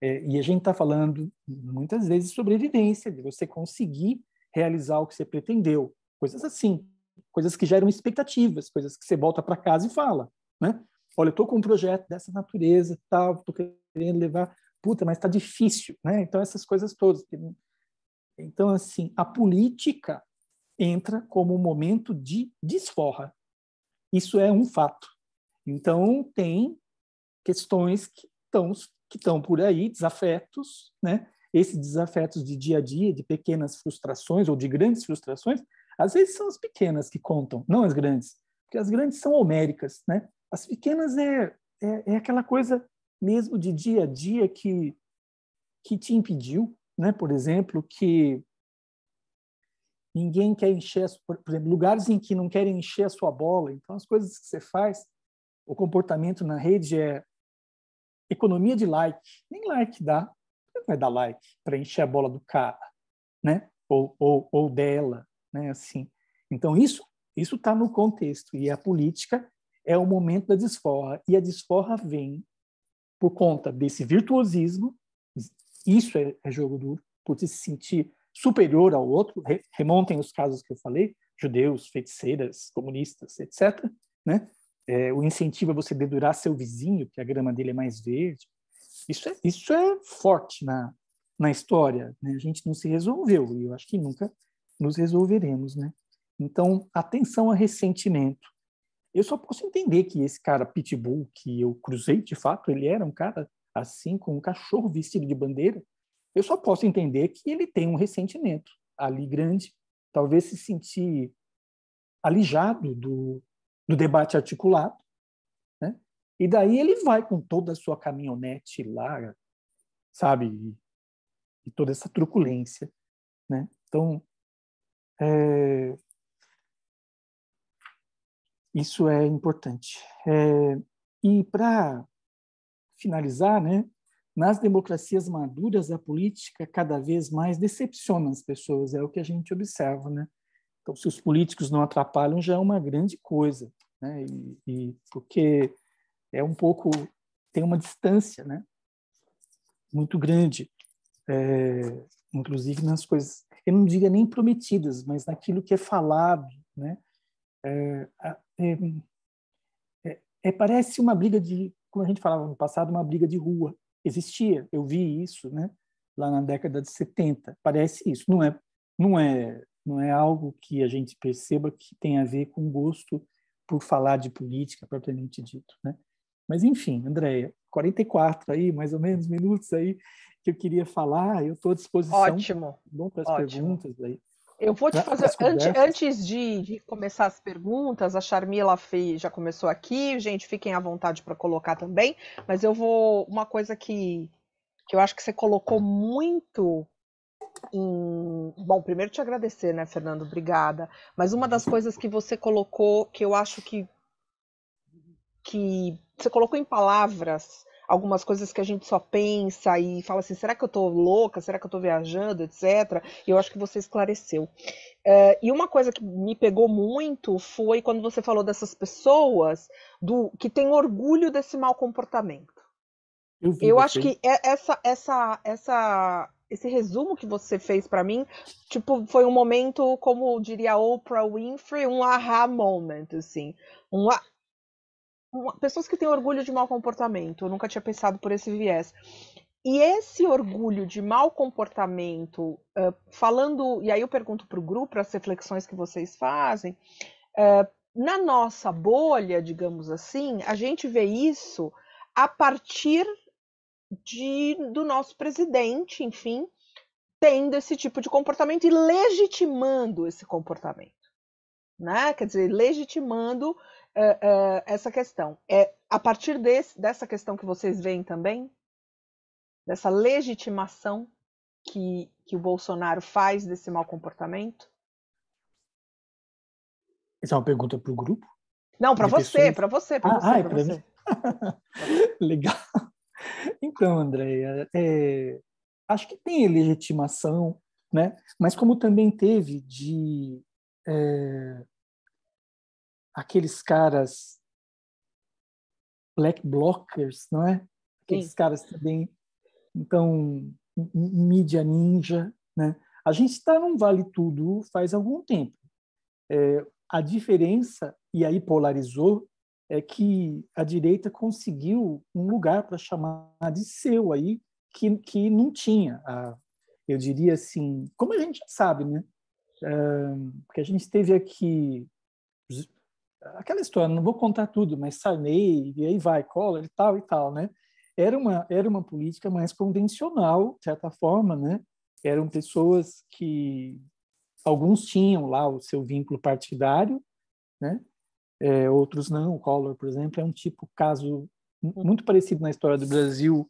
É, e a gente está falando muitas vezes de sobrevivência, de você conseguir realizar o que você pretendeu, coisas assim, coisas que geram expectativas, coisas que você volta para casa e fala, né? Olha, eu estou com um projeto dessa natureza, tal, estou querendo levar, puta, mas está difícil, né? Então essas coisas todas. Então assim, a política entra como um momento de desforra. Isso é um fato. Então tem questões que estão que estão por aí, desafetos, né? Esses desafetos de dia a dia, de pequenas frustrações ou de grandes frustrações, às vezes são as pequenas que contam, não as grandes, porque as grandes são homéricas, né? As pequenas é, é, é aquela coisa mesmo de dia a dia que que te impediu, né? Por exemplo, que ninguém quer encher, por exemplo, lugares em que não querem encher a sua bola. Então, as coisas que você faz, o comportamento na rede é Economia de like. Nem like dá. Vai dar like para encher a bola do cara, né? Ou, ou, ou dela, né? Assim. Então isso isso está no contexto e a política é o momento da desforra e a desforra vem por conta desse virtuosismo. Isso é, é jogo duro por se sentir superior ao outro. Remontem os casos que eu falei, judeus, feiticeiras, comunistas, etc. Né? é, o incentivo a é você dedurar seu vizinho, que a grama dele é mais verde. Isso é, isso é forte na, na história. Né? A gente não se resolveu, e eu acho que nunca nos resolveremos. Né? Então, atenção a ressentimento. Eu só posso entender que esse cara Pitbull, que eu cruzei de fato, ele era um cara assim, com um cachorro vestido de bandeira. Eu só posso entender que ele tem um ressentimento ali grande, talvez se sentir alijado do, do debate articulado. Né? E daí ele vai com toda a sua caminhonete lá, sabe? E, toda essa truculência. Né? Então, é... isso é importante. É... E para finalizar, né? Nas democracias maduras, a política cada vez mais decepciona as pessoas, é o que a gente observa, né? Então, se os políticos não atrapalham, já é uma grande coisa né? E, e porque é um pouco tem uma distância, né? Muito grande, é, inclusive nas coisas. Eu não diria nem prometidas, mas naquilo que é falado, né? É, é, é, é, parece uma briga de, como a gente falava no passado, uma briga de rua. Existia, eu vi isso, né? Lá na década de 70. Parece isso. Não é, não é, não é algo que a gente perceba que tem a ver com gosto por falar de política propriamente dito, né? Mas enfim, Andréia, 44 aí, mais ou menos minutos aí que eu queria falar, eu estou à disposição. Ótimo. Tá bom para as perguntas aí. Eu vou te fazer, antes, antes de, de, começar as perguntas, a Charmila fez, já começou aqui, gente, fiquem à vontade para colocar também, mas eu vou, uma coisa que, que eu acho que você colocou muito em. Bom, primeiro te agradecer, né, Fernando? Obrigada. Mas uma das coisas que você colocou, que eu acho que. que você colocou em palavras algumas coisas que a gente só pensa e fala assim: será que eu estou louca? Será que eu estou viajando? etc. E eu acho que você esclareceu. Uh, e uma coisa que me pegou muito foi quando você falou dessas pessoas do que tem orgulho desse mau comportamento. Eu, vi eu acho que é, essa, essa, essa esse resumo que você fez para mim, tipo, foi um momento, como diria Oprah Winfrey, um aha moment, assim. Um, pessoas que têm orgulho de mau comportamento. Eu nunca tinha pensado por esse viés. E esse orgulho de mau comportamento, uh, falando, e aí eu pergunto para o grupo, as reflexões que vocês fazem, uh, na nossa bolha, digamos assim, a gente vê isso a partir de, do nosso presidente, enfim, tendo esse tipo de comportamento e legitimando esse comportamento. Né? Quer dizer, legitimando uh, uh, essa questão. É a partir desse, dessa questão que vocês veem também, dessa legitimação que, que o Bolsonaro faz desse mau comportamento? Essa é uma pergunta para o grupo? Não, para você, para você, para ah, você. Ah, é para mim. (laughs) Legal. Então, Andréia, é, acho que tem legitimação, né? mas como também teve de é, aqueles caras black blockers, não é? Aqueles Sim. caras também, então, mídia ninja, né? A gente está num vale tudo faz algum tempo. É, a diferença, e aí polarizou, é que a direita conseguiu um lugar para chamar de seu aí que, que não tinha. A, eu diria assim, como a gente já sabe, né? porque a gente teve aqui aquela história, não vou contar tudo, mas Sarney, e aí vai, Collor e tal e tal, né? Era uma, era uma política mais convencional, de certa forma, né? Eram pessoas que alguns tinham lá o seu vínculo partidário, né? é, outros não. O Collor, por exemplo, é um tipo caso muito parecido na história do Brasil.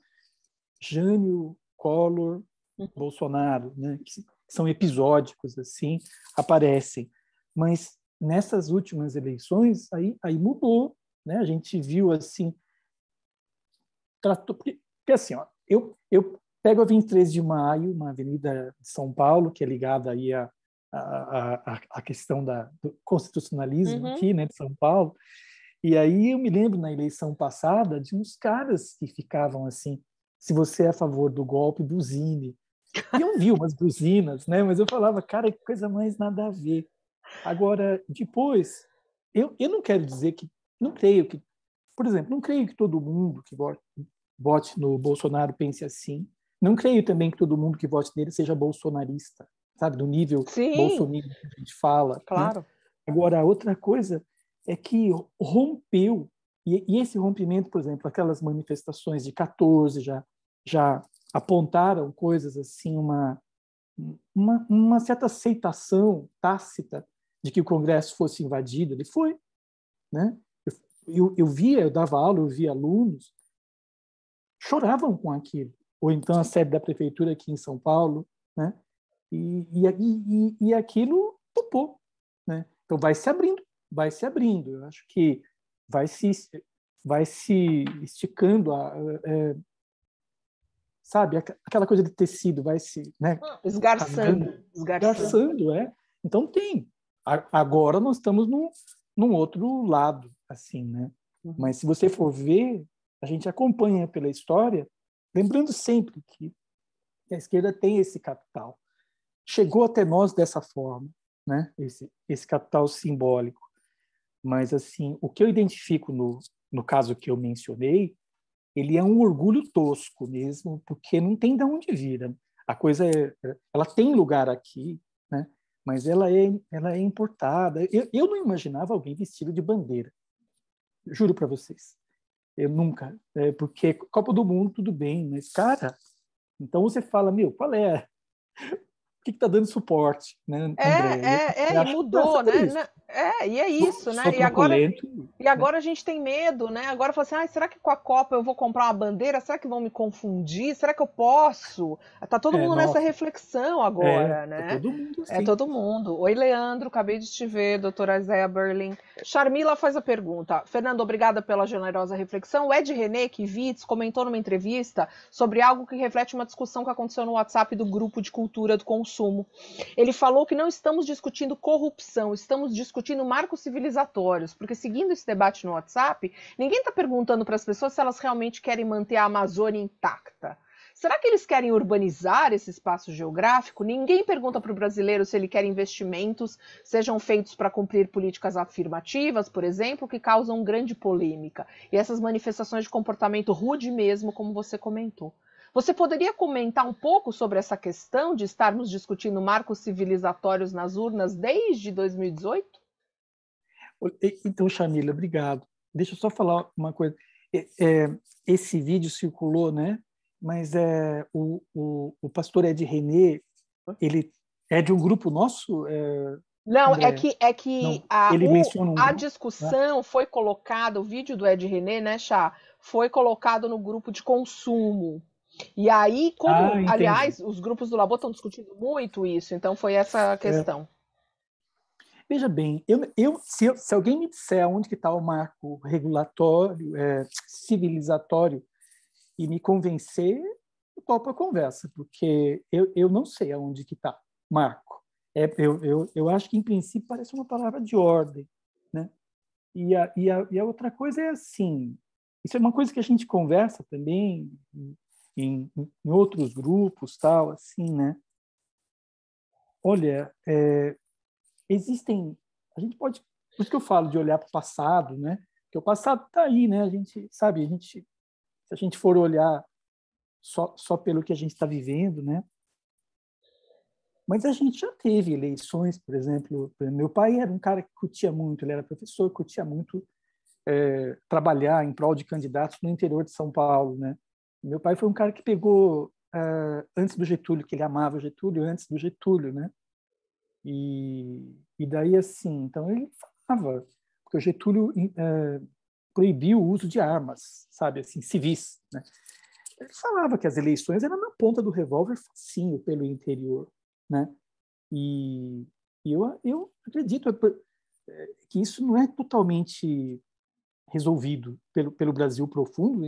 Jânio, Collor, uhum. Bolsonaro, né, que são episódicos assim, aparecem. Mas nessas últimas eleições aí, aí mudou, né? A gente viu assim tratou porque, porque assim, ó, eu eu pego a 23 de maio, uma avenida de São Paulo que é ligada aí a a, a, a questão da, do constitucionalismo uhum. aqui, né, de São Paulo. E aí eu me lembro na eleição passada de uns caras que ficavam assim: se você é a favor do golpe, buzine. E eu vi umas buzinas, né? Mas eu falava, cara, que coisa mais nada a ver. Agora, depois, eu, eu não quero dizer que. Não creio que. Por exemplo, não creio que todo mundo que vote no Bolsonaro pense assim. Não creio também que todo mundo que vote nele seja bolsonarista sabe? Do nível bolsonaro que a gente fala. Né? Claro. Né? Agora, outra coisa é que rompeu, e, e, esse rompimento, por exemplo, aquelas manifestações de 14 já, já apontaram coisas assim, uma, uma, uma certa aceitação tácita de que o Congresso fosse invadido, ele foi, né? Eu, eu, eu via, eu dava aula, eu via alunos, choravam com aquilo. Ou então a sede da prefeitura aqui em São Paulo, né? E, e, e, e aquilo topou. Né? Então vai se abrindo, vai se abrindo. Eu acho que vai se, vai se esticando a, é, sabe aquela coisa de tecido vai se né ah, esgarçando esgarçando, é então tem agora nós estamos num, num outro lado assim né uhum. mas se você for ver a gente acompanha pela história lembrando sempre que a esquerda tem esse capital chegou até nós dessa forma, né? Esse, esse capital simbólico. Mas assim, o que eu identifico no, no caso que eu mencionei, ele é um orgulho tosco mesmo, porque não tem de onde vir. Né? A coisa é, é, ela tem lugar aqui, né? Mas ela é, ela é importada. Eu, eu não imaginava alguém vestido de bandeira. Juro para vocês. Eu nunca, é, porque Copa do Mundo tudo bem, mas cara, então você fala, meu, qual é? que está dando suporte, né? É, André? É, é, é, é mudou, né? É, e é isso, né? E agora, e né? agora a gente tem medo, né? Agora fala assim, ah, será que com a Copa eu vou comprar uma bandeira? Será que vão me confundir? Será que eu posso? Tá todo é, mundo nossa. nessa reflexão agora, é, né? É todo mundo, sim. É todo assim. mundo. Oi, Leandro, acabei de te ver, doutora Isaiah Berlin. Charmila faz a pergunta. Fernando, obrigada pela generosa reflexão. O Ed René Kivitz comentou numa entrevista sobre algo que reflete uma discussão que aconteceu no WhatsApp do grupo de cultura do consumo. Ele falou que não estamos discutindo corrupção, estamos discutindo discutindo marcos civilizatórios, porque seguindo esse debate no WhatsApp, ninguém está perguntando para as pessoas se elas realmente querem manter a Amazônia intacta. Será que eles querem urbanizar esse espaço geográfico? Ninguém pergunta para o brasileiro se ele quer investimentos sejam feitos para cumprir políticas afirmativas, por exemplo, que causam grande polêmica. E essas manifestações de comportamento rude mesmo, como você comentou. Você poderia comentar um pouco sobre essa questão de estarmos discutindo marcos civilizatórios nas urnas desde 2018? Então, Chamila, obrigado. Deixa eu só falar uma coisa. É, esse vídeo circulou, né? Mas é, o, o, o pastor Ed René, ele é de um grupo nosso? É, não, André, é que, é que não, a, o, um, a tá? discussão né? foi colocada, o vídeo do Ed René, né, Chá? Foi colocado no grupo de consumo. E aí, como, ah, aliás, os grupos do Labor estão discutindo muito isso, então foi essa a é, questão. É. Veja bem, eu, eu, se, eu se, alguém me disser onde que está o marco regulatório, é, civilizatório, e me convencer, eu topo a conversa, porque eu, eu não sei aonde que está marco. É, eu, eu, eu acho que, em princípio, parece uma palavra de ordem. Né? E, a, e, a, e a outra coisa é assim, isso é uma coisa que a gente conversa também em, em, em outros grupos, tal, assim, né? Olha, é, existem. A gente pode. Por isso que eu falo de olhar para o passado, né? Porque o passado está aí, né? A gente sabe, a gente, se a gente for olhar só, só pelo que a gente está vivendo, né? Mas a gente já teve eleições, por exemplo, meu pai era um cara que curtia muito, ele era professor, curtia muito é, trabalhar em prol de candidatos no interior de São Paulo, né? Meu pai foi um cara que pegou é, antes do Getúlio, que ele amava o Getúlio, antes do Getúlio, né? E, e daí, assim, então ele falava, porque o Getúlio é, proibiu o uso de armas, sabe, assim, civis, né? Ele falava que as eleições eram na ponta do revólver facinho pelo interior, né? E, e eu, eu acredito é, que isso não é totalmente resolvido pelo, pelo Brasil profundo,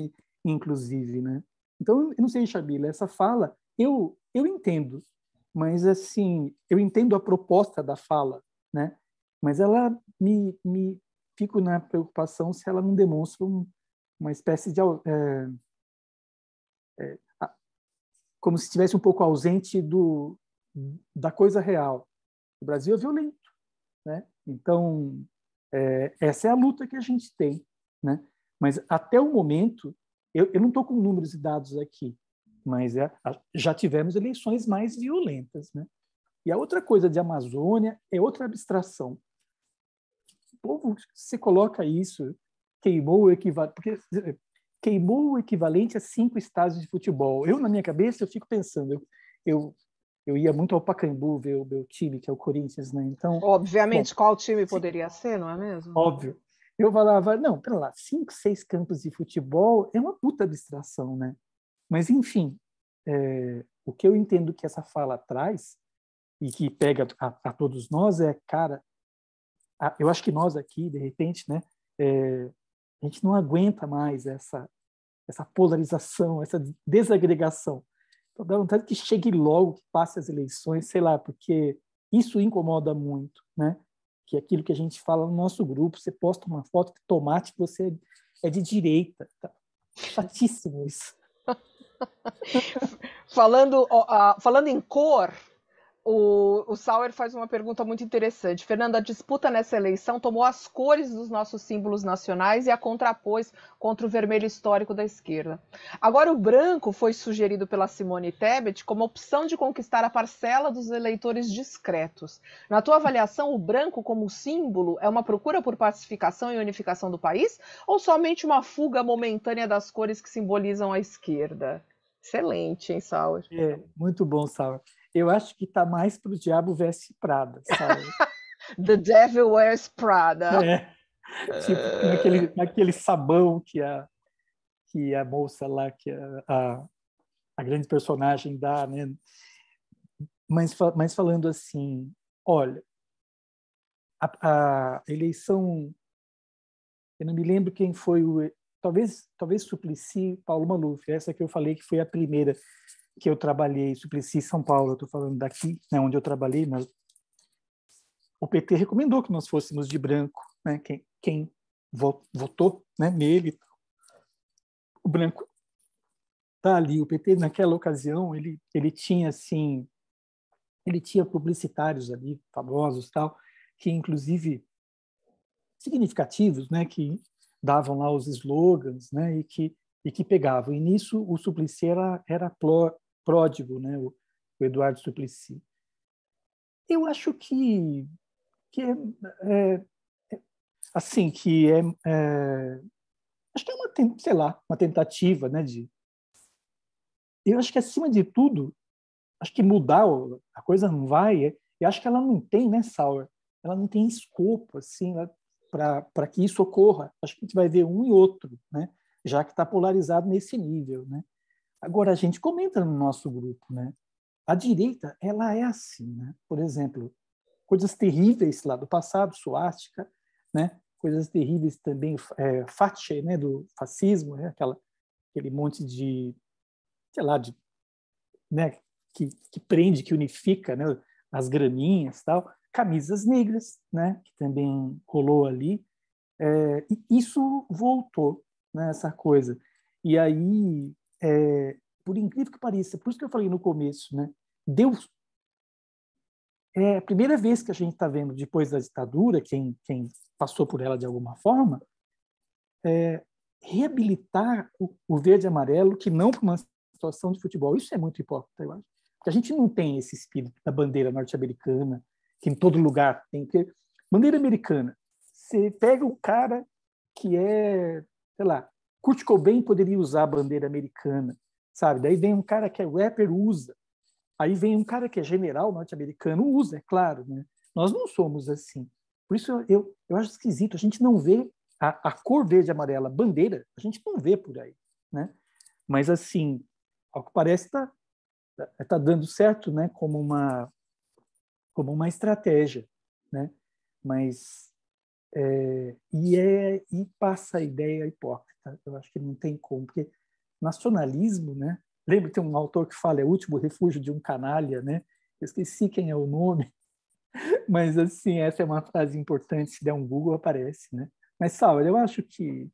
inclusive, né? Então, eu não sei, Xabila, essa fala, eu, eu entendo mas assim, eu entendo a proposta da fala, né? Mas ela me, me fico na preocupação se ela não demonstra um, uma espécie de é, é, como se estivesse um pouco ausente do da coisa real. O Brasil é violento, né? Então é, essa é a luta que a gente tem, né? Mas até o momento eu, eu não estou com números e dados aqui, mas é, já tivemos eleições mais violentas. Né? E a outra coisa de Amazônia é outra abstração. O povo se coloca isso, queimou o equivalente, porque queimou o equivalente a cinco estados de futebol. Eu, na minha cabeça, eu fico pensando, eu, eu, eu ia muito ao Pacaembu ver o meu time, que é o Corinthians, né? Então, Obviamente, bom, qual time poderia sim, ser, não é mesmo? Óbvio. Eu falava, não, pera lá, cinco, seis campos de futebol é uma puta abstração, né? Mas, enfim, é, o que eu entendo que essa fala traz e que pega a, a todos nós é, cara, a, eu acho que nós aqui, de repente, né, é, a gente não aguenta mais essa, essa polarização, essa desagregação. Então, dá vontade que chegue logo, que passe as eleições, sei lá, porque isso incomoda muito, né? Que aquilo que a gente fala no nosso grupo, você posta uma foto de tomate, você é, é de direita. Tá? Chatíssimo isso. (laughs) falando, uh, falando em cor, o, o Sauer faz uma pergunta muito interessante. Fernando, a disputa nessa eleição tomou as cores dos nossos símbolos nacionais e a contrapôs contra o vermelho histórico da esquerda. Agora, o branco foi sugerido pela Simone Tebet como opção de conquistar a parcela dos eleitores discretos. Na tua avaliação, o branco como símbolo é uma procura por pacificação e unificação do país ou somente uma fuga momentânea das cores que simbolizam a esquerda? Excelente, hein, Sauer? É, muito bom, Sauer. Eu acho que está mais para o Diabo Veste Prada, sabe? (laughs) The Devil Wears Prada. É. Tipo, é. naquele, naquele sabão que a, que a moça lá, que a, a, a grande personagem dá, né? Mas, mas falando assim, olha, a, a, eleição. Eu não me lembro quem foi o, talvez talvez Suplicy, Paulo Maluf, essa que eu falei que foi a primeira que eu trabalhei, Suplicy São Paulo, estou falando daqui, né, onde eu trabalhei, mas o PT recomendou que nós fôssemos de branco, né, quem, quem votou né, nele, o branco tá ali, o PT naquela ocasião, ele, ele tinha assim, ele tinha publicitários ali, famosos tal, que inclusive significativos, né, que davam lá os slogans, né, e que e que pegavam. E nisso o Suplicy era, era pró, pródigo, né, o, o, Eduardo Suplicy. Eu acho que que é, é, é assim que é, é, acho que é uma sei lá uma tentativa, né, de eu acho que acima de tudo acho que mudar a coisa não vai. É, eu acho que ela não tem, né, Sauer? Ela não tem escopo assim. Ela, para que isso ocorra, acho que a gente vai ver um e outro, né? já que está polarizado nesse nível. Né? Agora, a gente comenta no nosso grupo, né? a direita ela é assim. Né? Por exemplo, coisas terríveis lá do passado, suástica, né? coisas terríveis também, é, né? do fascismo, né? Aquela, aquele monte de, sei lá, de, né? que, que prende, que unifica né? as graminhas tal camisas negras, né, que também rolou ali. É, e isso voltou, né, essa coisa. E aí, é, por incrível que pareça, por isso que eu falei no começo, né, Deus é a primeira vez que a gente está vendo depois da ditadura, quem, quem passou por ela de alguma forma, é, reabilitar o, o verde e amarelo, que não para uma situação de futebol. Isso é muito hipócrita, eu acho. Porque a gente não tem esse espírito da bandeira norte-americana, que em todo lugar tem que bandeira americana. Você pega um cara que é, sei lá, Kurt Cobain poderia usar a bandeira americana, sabe? Daí vem um cara que é rapper usa. Aí vem um cara que é general norte-americano usa, é claro, né? Nós não somos assim. Por isso eu, eu acho esquisito, a gente não vê a, a cor verde e amarela, bandeira, a gente não vê por aí, né? Mas assim, ao que parece está tá, tá dando certo, né? Como uma como uma estratégia, né? Mas é, e é e passa a ideia hipócrita. Eu acho que não tem como, porque nacionalismo, né? Lembro tem um autor que fala é o último refúgio de um canalha, né? Eu esqueci quem é o nome, (laughs) mas assim essa é uma frase importante. Se der um Google aparece, né? Mas Sauer, eu acho que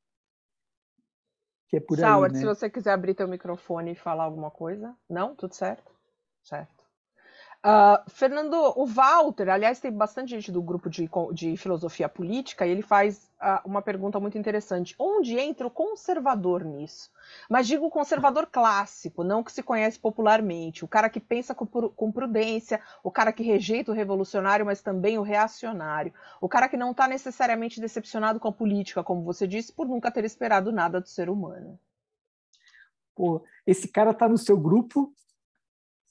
que é por aí, né? se você quiser abrir teu microfone e falar alguma coisa, não, tudo certo, certo. Ah, Fernando, o Walter, aliás, tem bastante gente do grupo de, de filosofia política, e ele faz uh, uma pergunta muito interessante. Onde entra o conservador nisso? Mas digo o conservador clássico, não que se conhece popularmente, o cara que pensa com, com prudência, o cara que rejeita o revolucionário, mas também o reacionário, o cara que não está necessariamente decepcionado com a política, como você disse, por nunca ter esperado nada do ser humano. Pô, esse cara está no seu grupo,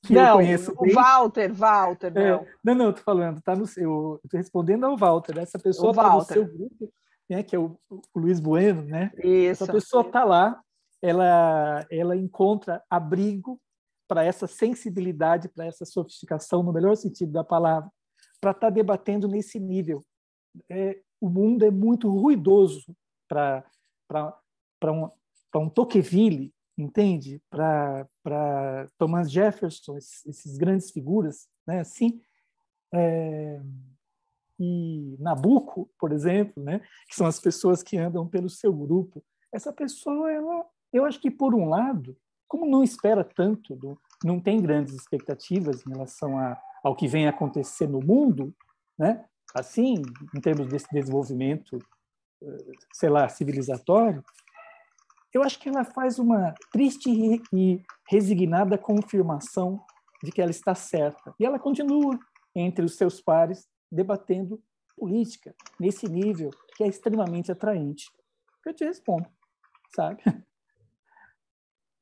que não, eu conheço. O Walter, Walter, é, não. É, não, não, eu tô falando, tá no seu. Eu tô respondendo ao Walter. Essa pessoa está no seu grupo, né? Que é o, o Luiz Bueno, né? Isso. Essa pessoa está lá, ela, ela encontra abrigo para essa sensibilidade, para essa sofisticação, no melhor sentido da palavra, para estar tá debatendo nesse nível. É, o mundo é muito ruidoso para um, um Tocqueville, entende? Para Thomas Jefferson, esses, esses, grandes figuras, né? Assim, é, e Nabucco, por exemplo, né? Que são as pessoas que andam pelo seu grupo. Essa pessoa, ela, eu acho que por um lado, como não espera tanto, do, não tem grandes expectativas em relação a, ao que vem acontecer no mundo, né? Assim, em termos desse desenvolvimento, eh, sei lá, civilizatório, eu acho que ela faz uma triste e resignada confirmação de que ela está certa. E ela continua entre os seus pares debatendo política nesse nível que é extremamente atraente. Eu te respondo, sabe? (laughs)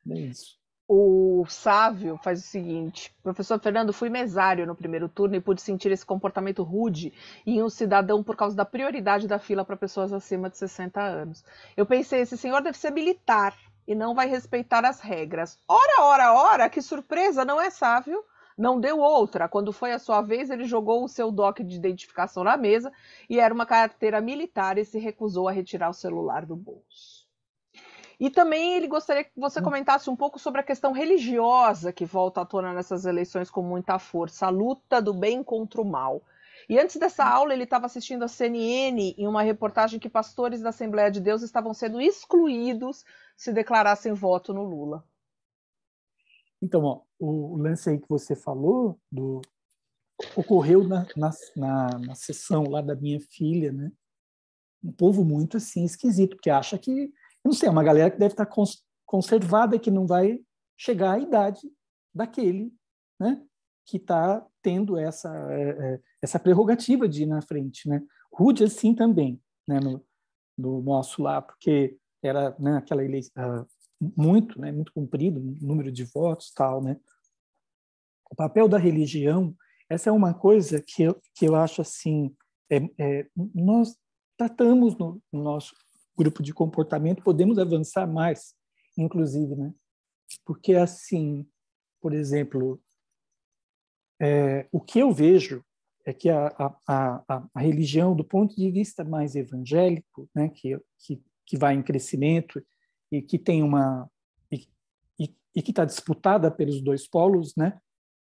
É isso. O Sávio faz o seguinte: Professor Fernando, fui mesário no primeiro turno e pude sentir esse comportamento rude em um cidadão por causa da prioridade da fila para pessoas acima de 60 anos. Eu pensei, esse senhor deve ser militar e não vai respeitar as regras. Ora, ora, ora, que surpresa, não é Sávio? Não deu outra. Quando foi a sua vez, ele jogou o seu DOC de identificação na mesa e era uma carteira militar e se recusou a retirar o celular do bolso. E também ele gostaria que você hum. comentasse um pouco sobre a questão religiosa que volta à tona nessas eleições com muita força, a luta do bem contra o mal. E antes dessa hum. aula, ele estava assistindo a CNN em uma reportagem que pastores da Assembleia de Deus estavam sendo excluídos se declarassem voto no Lula. Então, ó, o lance aí que você falou do... ocorreu na, na, na, na sessão lá da minha filha, né? Um povo muito assim esquisito, que acha que eu não sei, é uma galera que deve estar cons conservada, que não vai chegar à idade daquele né, que está tendo essa, é, é, essa prerrogativa de ir na frente. Né? Rude assim também, né, no, no nosso lá, porque era né, aquela eleição ah, muito, né, muito comprido, número de votos tal, né? O papel da religião, essa é uma coisa que eu, que eu acho assim, é, é, nós tratamos no, no nosso grupo de comportamento, podemos avançar mais, inclusive, né? Porque assim, por exemplo, é, o que eu vejo é que a, a, a, a, religião, do ponto de vista mais evangélico, né, que, que, que vai em crescimento e que tem uma e, e, e que está disputada pelos dois polos, né?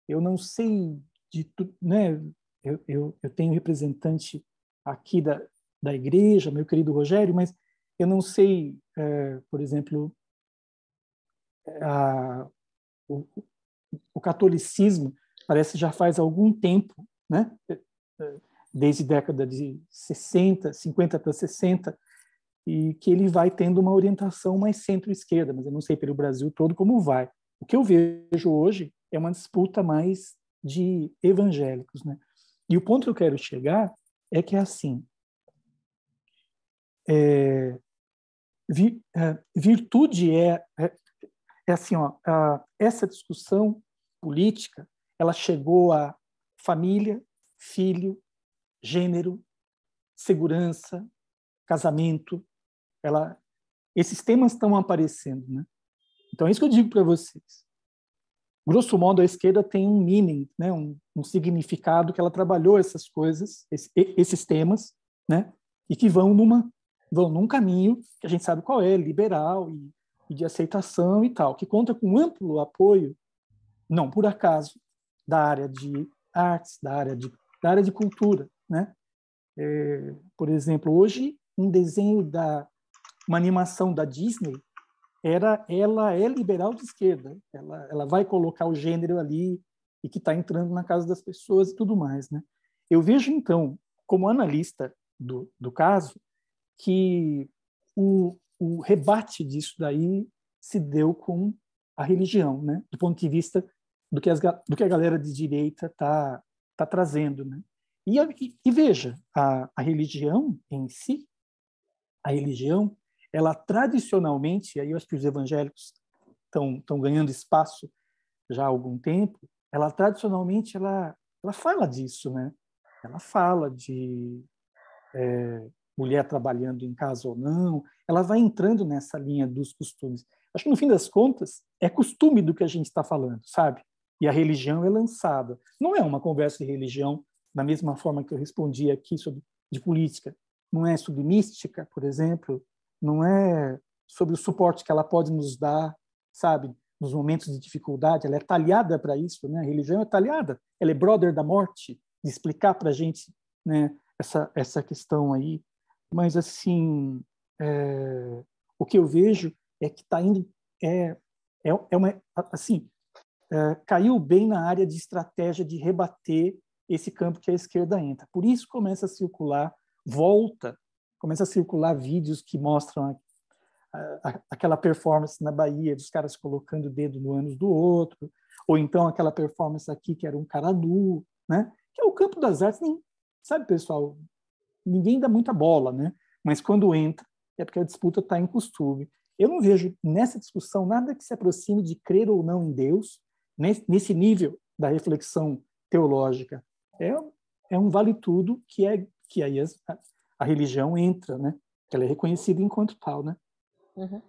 Eu não sei de tudo, né? Eu, eu, eu tenho representante aqui da, da igreja, meu querido Rogério, mas eu não sei, é, por exemplo, a, o, o, catolicismo parece já faz algum tempo, né? É, é, desde década de 60, 50 para 60, e que ele vai tendo uma orientação mais centro-esquerda, mas eu não sei pelo Brasil todo como vai. O que eu vejo hoje é uma disputa mais de evangélicos, né? E o ponto que eu quero chegar é que é assim, é, vi, é, virtude é, é, é assim, ó, a, essa discussão política, ela chegou a família, filho, gênero, segurança, casamento, ela, esses temas estão aparecendo, né? Então é isso que eu digo para vocês. Grosso modo, a esquerda tem um meaning, né? Um, um, significado que ela trabalhou essas coisas, esse, esses temas, né? e que vão numa vão num caminho que a gente sabe qual é, liberal e, e de aceitação e tal, que conta com amplo apoio, não por acaso, da área de artes, da área de, da área de cultura, né? É, por exemplo, hoje um desenho da uma animação da Disney era ela é liberal de esquerda, ela ela vai colocar o gênero ali e que está entrando na casa das pessoas e tudo mais, né? Eu vejo então como analista do, do caso que o, o rebate disso daí se deu com a religião, né? do ponto de vista do que, as, do que a galera de direita está tá trazendo. Né? E, e, e veja, a, a religião em si, a religião, ela tradicionalmente, aí eu acho que os evangélicos estão ganhando espaço já há algum tempo, ela tradicionalmente ela, ela fala disso, né? Ela fala de é, mulher trabalhando em casa ou não, ela vai entrando nessa linha dos costumes. Acho que no fim das contas é costume do que a gente está falando, sabe? E a religião é lançada. Não é uma conversa de religião da mesma forma que eu respondi aqui sobre de política. Não é sobre mística, por exemplo. Não é sobre o suporte que ela pode nos dar, sabe? Nos momentos de dificuldade, ela é talhada para isso, né? A religião é talhada. Ela é brother da morte, de explicar para a gente, né? Essa essa questão aí mas assim é, o que eu vejo é que está indo é, é, é, uma assim é, caiu bem na área de estratégia de rebater esse campo que a esquerda entra. Por isso começa a circular, volta, começa a circular vídeos que mostram a, a, aquela performance na Bahia dos caras colocando o dedo no ânus do outro, ou então aquela performance aqui que era um cara nu, né? Que é o campo das artes, nem, sabe, pessoal, ninguém dá muita bola, né? Mas quando entra, é porque a disputa está em costume. Eu não vejo nessa discussão nada que se aproxime de crer ou não em Deus, nesse nível da reflexão teológica. É, é um vale tudo que é que aí a, a religião entra, né? Ela é reconhecida enquanto tal, né? Uhum.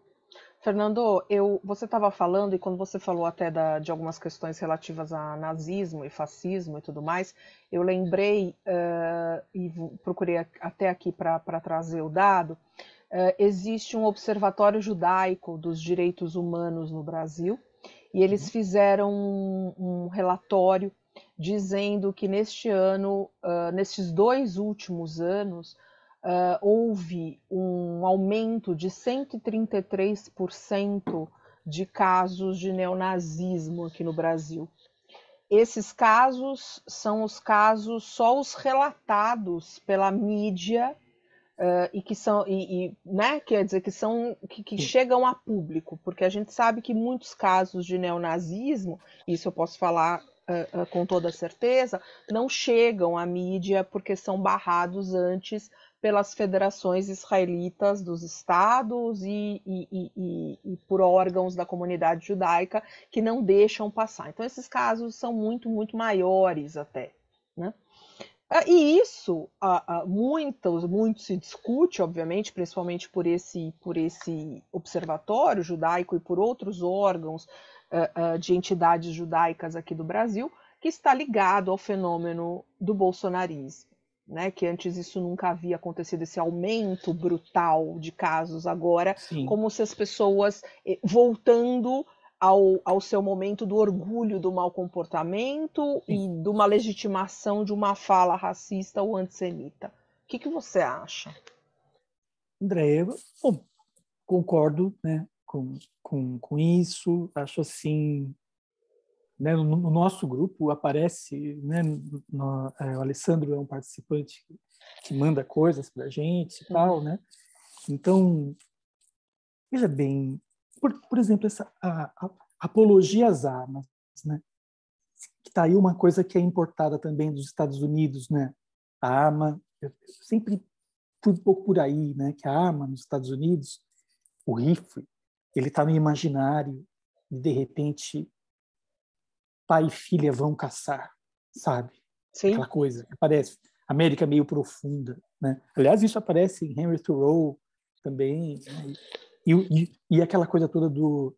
Fernando, eu, você estava falando, e quando você falou até da, de algumas questões relativas a nazismo e fascismo e tudo mais, eu lembrei uh, e procurei até aqui para trazer o dado. Uh, existe um observatório judaico dos direitos humanos no Brasil, e eles fizeram um, um relatório dizendo que neste ano, uh, eh, nestes dois últimos anos, uh, houve um aumento de 133% de casos de neonazismo aqui no Brasil. Esses casos são os casos só os relatados pela mídia uh, e que são e, e, né, quer dizer que são que, que chegam a público, porque a gente sabe que muitos casos de neonazismo, isso eu posso falar Uh, uh, com toda certeza, não chegam à mídia porque são barrados antes pelas federações israelitas dos estados e, e, e, e, por órgãos da comunidade judaica que não deixam passar. Então, esses casos são muito, muito maiores até. Né? Ah, e isso, ah, ah, muito, muito se discute, obviamente, principalmente por esse, por esse observatório judaico e por outros órgãos de entidades judaicas aqui do Brasil, que está ligado ao fenômeno do bolsonarismo né? Que antes isso nunca havia acontecido, esse aumento brutal de casos agora, Sim. como se as pessoas eh, voltando ao, ao seu momento do orgulho do mau comportamento Sim. e de uma legitimação de uma fala racista ou antissemita. O que, que você acha? André, bom, concordo né, com, com, com isso, acho assim né, no, no, nosso grupo aparece, né, no, é, o Alessandro é um participante que, que manda coisas para a gente e tal, uhum. né? Então, veja é bem, por, por exemplo, essa a, a, apologia às armas, né? Que está aí uma coisa que é importada também dos Estados Unidos, né? A arma, eu sempre fui um pouco por aí, né? Que a arma nos Estados Unidos, o rifle, ele está no imaginário e de repente pai e filha vão caçar, sabe? Sim. Aquela coisa aparece. América meio profunda, né? Aliás, isso aparece em Henry Thoreau também. Né? E, e, e, aquela coisa toda do,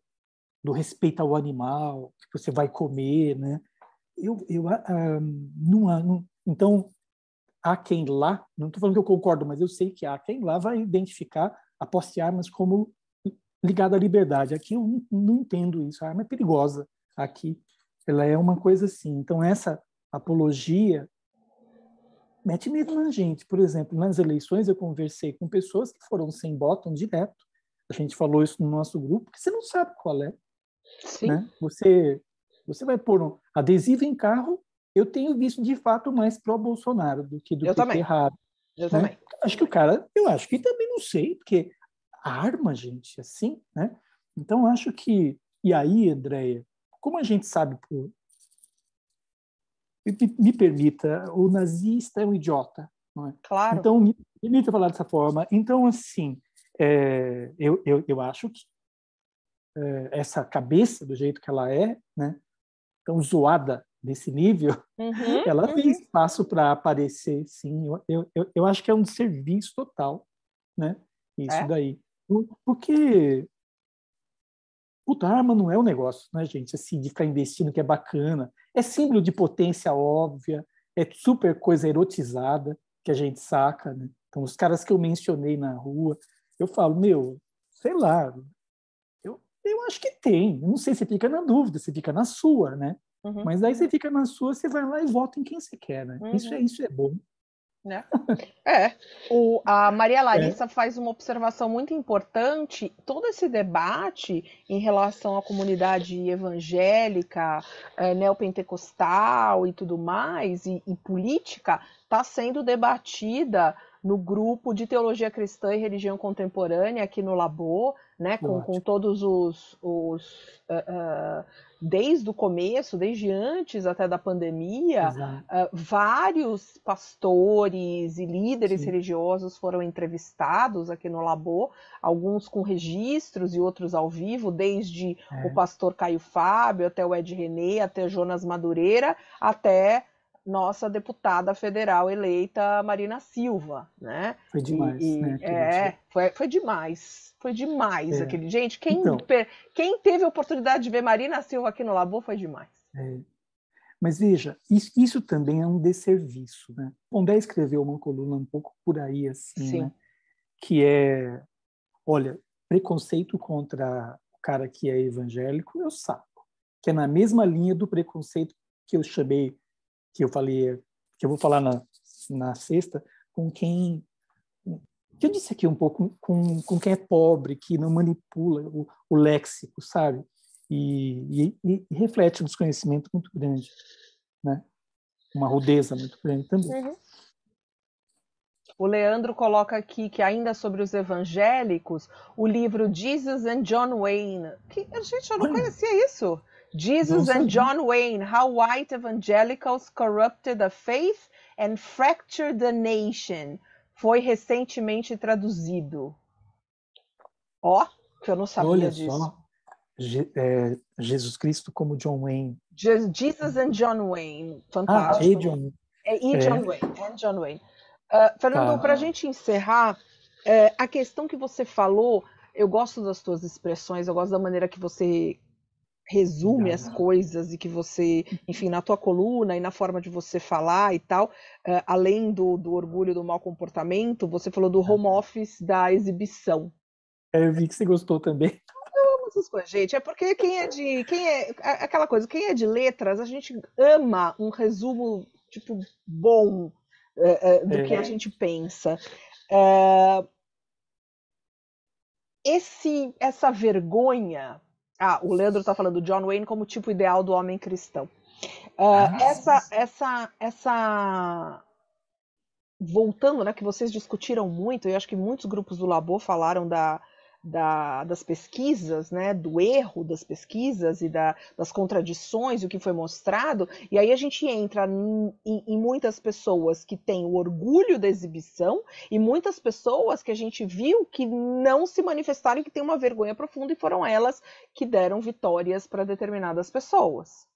do respeito ao animal, que você vai comer, né? Eu, eu ah, ah não, não, então, há quem lá, não estou falando que eu concordo, mas eu sei que há quem lá vai identificar a posse de armas como ligada à liberdade. Aqui eu não, não entendo isso, a arma é perigosa aqui. Ela é uma coisa assim. Então, essa apologia mete medo na gente. Por exemplo, nas eleições eu conversei com pessoas que foram sem bottom direto. A gente falou isso no nosso grupo, porque você não sabe qual é. Sim. Né? Você, você vai pôr um adesivo em carro. Eu tenho visto, de fato, mais pró-Bolsonaro do que do eu PT errado. Eu né? também. Acho que o cara, eu acho que também não sei, porque arma, gente, é assim, né? Então, acho que... E aí, Andréia, como a gente sabe por. Me, me permita, o nazista é um idiota. Não é? Claro. Então, me permita falar dessa forma. Então, assim, é, eu, eu, eu acho que é, essa cabeça, do jeito que ela é, né, tão zoada desse nível, uhum, ela uhum. tem espaço para aparecer, sim. Eu, eu, eu acho que é um serviço total, né? Isso é? daí. Porque Puta, arma não é um negócio, né, gente? Assim, de ficar investindo que é bacana. É símbolo de potência óbvia, é super coisa erotizada que a gente saca, né? Então, os caras que eu mencionei na rua, eu falo, meu, sei lá, eu, eu acho que tem. Eu não sei, você fica na dúvida, você fica na sua, né? Uhum. Mas daí você fica na sua, você vai lá e vota em quem você quer, né? É, uhum. Isso, é, isso é bom. Né? (laughs) É. O, a Maria é. Larissa é. faz uma observação muito importante. Todo esse debate em relação à comunidade evangélica, é, neopentecostal e tudo mais, e, e política, está sendo debatida no grupo de teologia cristã e religião contemporânea aqui no Labor né? Com, com todos os. os uh, uh, desde o começo, desde antes até da pandemia, uh, vários pastores e líderes Sim. religiosos foram entrevistados aqui no Labo, alguns com registros e outros ao vivo, desde é. o pastor Caio Fábio, até o Ed René, até Jonas Madureira, até nossa deputada federal eleita Marina Silva, né? Foi demais, e, né? É, foi, foi demais, foi demais é. aquele gente. Quem, então, quem teve a oportunidade de ver Marina Silva aqui no Labor foi demais. É. Mas veja, isso, isso, também é um desserviço, né? Pondé escreveu uma coluna um pouco por aí assim, né? que é, olha, preconceito contra o cara que é evangélico, eu é saco, que é na mesma linha do preconceito que eu chamei que eu falei, que eu vou falar na, na sexta, com quem que eu disse aqui um pouco com, com quem é pobre, que não manipula o, o léxico, sabe? E, e, e, reflete um desconhecimento muito grande, né? Uma rudeza muito grande também. Uhum. O Leandro coloca aqui que ainda sobre os evangélicos, o livro Jesus and John Wayne. Que, gente, eu não conhecia isso. Jesus and John Wayne, How White Evangelicals Corrupted the Faith and Fractured the Nation. Foi recentemente traduzido. Ó, oh, que eu não sabia Olha disso. Só. Je, é, Jesus Cristo como John Wayne. Jesus and John Wayne. Fantástico. Ah, e John, é, e é. John é. Wayne. And John Wayne. Uh, Fernando, tá. para a gente encerrar, é, a questão que você falou, eu gosto das suas expressões, eu gosto da maneira que você resume as coisas e que você, enfim, na tua coluna e na forma de você falar e tal, uh, além do, do orgulho do mau comportamento, você falou do home office da exibição. É, eu vi que você gostou também. Eu amo essas coisas, gente. É porque quem é de. Quem é. Aquela coisa, quem é de letras, a gente ama um resumo, tipo, bom uh, uh, do é. que a é. gente pensa. Uh, esse, essa vergonha ah, o Leandro está falando John Wayne como tipo ideal do homem cristão. Uh, essa, essa, essa. Voltando, né, que vocês discutiram muito, e acho que muitos grupos do Labor falaram da, da, das pesquisas, né, do erro das pesquisas e da, das contradições, o que foi mostrado, e aí a gente entra em, em, muitas pessoas que têm o orgulho da exibição e muitas pessoas que a gente viu que não se manifestaram e que têm uma vergonha profunda, e foram elas que deram vitórias para determinadas pessoas.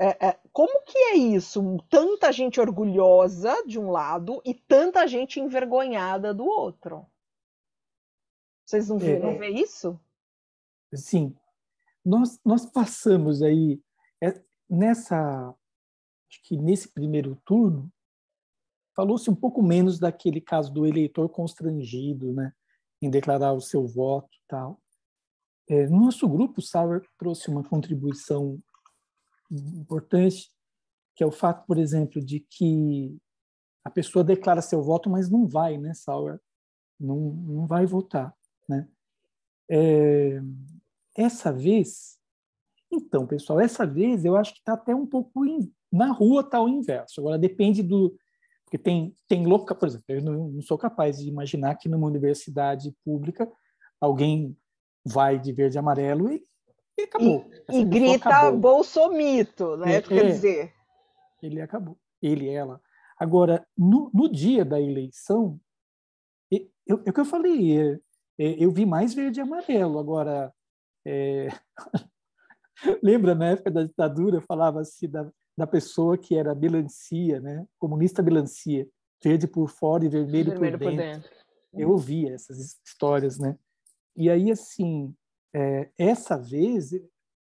É, é, como que é isso? Tanta gente orgulhosa de um lado e tanta gente envergonhada do outro. Vocês não é. viram é, ver isso? Sim. Nós, nós passamos aí, é, nessa, acho que nesse primeiro turno, falou-se um pouco menos daquele caso do eleitor constrangido, né, em declarar o seu voto tal. É, no nosso grupo, Sauer trouxe uma contribuição importante, que é o fato, por exemplo, de que a pessoa declara seu voto, mas não vai, né, Sauer? Não, não vai votar. Né? É, essa vez, então, pessoal, essa vez eu acho que está até um pouco in, na rua está o inverso. Agora depende do porque tem tem louca, por exemplo, eu não, não, sou capaz de imaginar que numa universidade pública alguém vai de verde e amarelo e, e acabou. E, e grita bolsomito, né? É, Quer é. dizer, ele acabou, ele ela. Agora no, no dia da eleição, eu, é o que eu falei, é, é, eu vi mais verde e amarelo. Agora, é... (laughs) lembra na época da ditadura, falava-se da, da pessoa que era melancia, né? comunista melancia, verde por fora e vermelho, vermelho por, dentro. por, dentro. Eu ouvia essas histórias, né? E aí, assim, é, essa vez,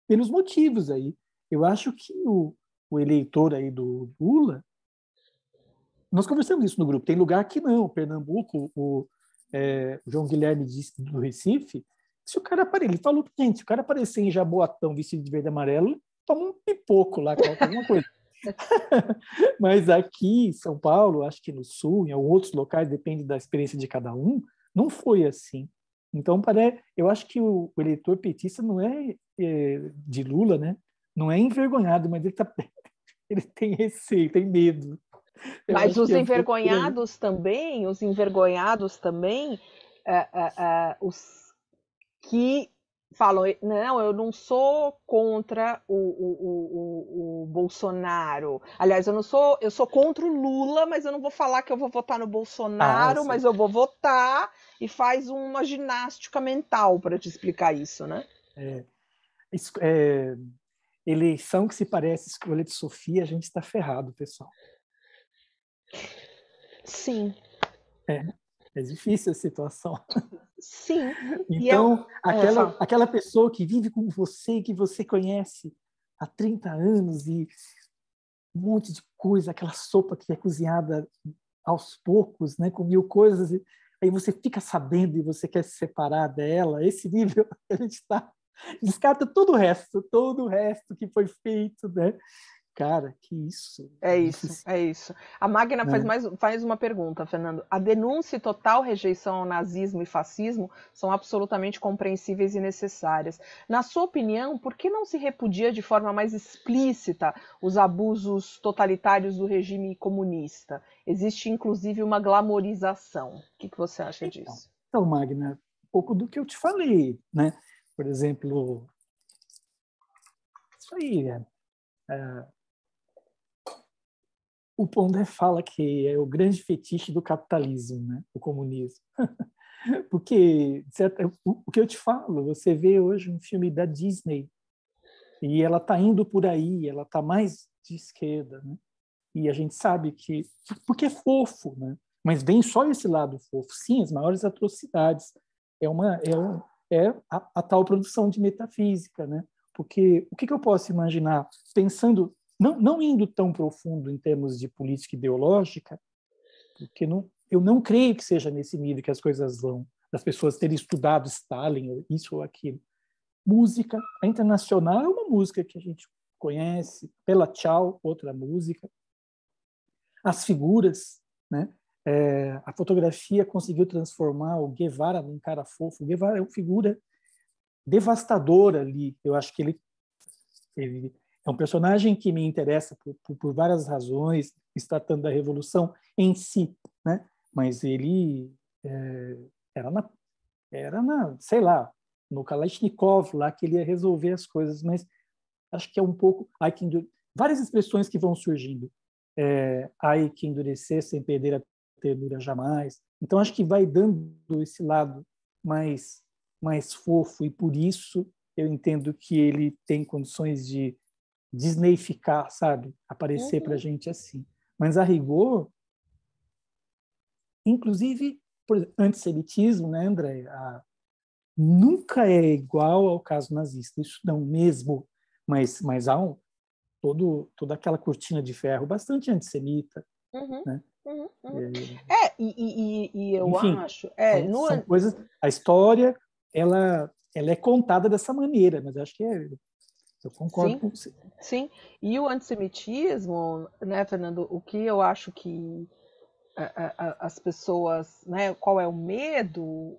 pelos motivos aí, eu acho que o, o eleitor aí do Lula, nós conversamos isso no grupo, tem lugar que não, Pernambuco, o, é, João Guilherme disse, do Recife, se o cara aparecer, ele falou, gente, se o cara aparecer em Jaboatão vestido de verde e amarelo, toma um pipoco lá, alguma coisa. (laughs) Mas aqui em São Paulo, acho que no Sul, em outros locais, depende da experiência de cada um, não foi assim. Então, parece, eu acho que o, eleitor petista não é, é de Lula, né? Não é envergonhado, mas ele, tá, (laughs) ele tem receio, tem medo. Mas os envergonhados também, os envergonhados também, é, é, é, os que falam, eh, não, eu não sou contra o, o, o, o, Bolsonaro. Aliás, eu não sou, eu sou contra o Lula, mas eu não vou falar que eu vou votar no ah, Bolsonaro, ah, mas eu vou votar e faz uma ginástica mental para te explicar isso, né? É, é, eleição que se parece escolha de Sofia, a gente está ferrado, pessoal. Sim. É, é difícil a situação. Sim. Então, eu, ah, aquela, aquela pessoa que vive com você, que você conhece há 30 anos e um monte de coisa, aquela sopa que é cozinhada aos poucos, né, com mil coisas, aí você fica sabendo e você quer se separar dela, esse nível a (laughs) gente está descarta todo o resto, todo o resto que foi feito, né? Cara, que isso. É isso, assim? é isso. A Magna é. faz mais faz uma pergunta, Fernando. A denúncia e total rejeição ao nazismo e fascismo são absolutamente compreensíveis e necessárias. Na sua opinião, por que não se repudia de forma mais explícita os abusos totalitários do regime comunista? Existe inclusive uma glamorização. O que, que você acha então, disso? Então, Magna, um pouco do que eu te falei, né? Por exemplo, isso aí, né? o Pondé fala que é o grande fetiche do capitalismo, né? o comunismo. (laughs) Porque certo, o que eu te falo, você vê hoje um filme da Disney e ela está indo por aí, ela está mais de esquerda, né? e a gente sabe que porque é fofo, né? mas vem só esse lado fofo. Sim, as maiores atrocidades é uma é, é a, a, tal produção de metafísica, né? Porque o que, que eu posso imaginar pensando não, não indo tão profundo em termos de política ideológica, porque não, eu não creio que seja nesse nível que as coisas vão, das pessoas terem estudado Stalin, isso ou aquilo. Música, a internacional é uma música que a gente conhece, pela Tchau, outra música. As figuras, né? É, a fotografia conseguiu transformar o Guevara num cara fofo. O Guevara é uma figura devastadora ali. Eu acho que ele, ele é um personagem que me interessa por, por, por várias razões, está tratando da revolução em si, né? Mas ele é, era na era na, sei lá, no Kalashnikov lá que ele ia resolver as coisas, mas acho que é um pouco I can do, várias expressões que vão surgindo. É, ai que endurecer sem perder a ternura jamais. Então acho que vai dando esse lado mais mais fofo e por isso eu entendo que ele tem condições de Disneyficar, sabe? Aparecer uhum. para a gente assim. Mas a rigor, inclusive, por antissemitismo, né, André? A, nunca é igual ao caso nazista, isso não mesmo, mas, mas há um, todo, toda aquela cortina de ferro bastante antissemita, uhum. né? Uhum, uhum. É, é e, e, e, eu enfim, acho. É, no... coisas, a história ela, ela é contada dessa maneira, mas acho que é, eu concordo sim, com você. Sim. E o antissemitismo, né, Fernando, o que eu acho que as pessoas, né, qual é o medo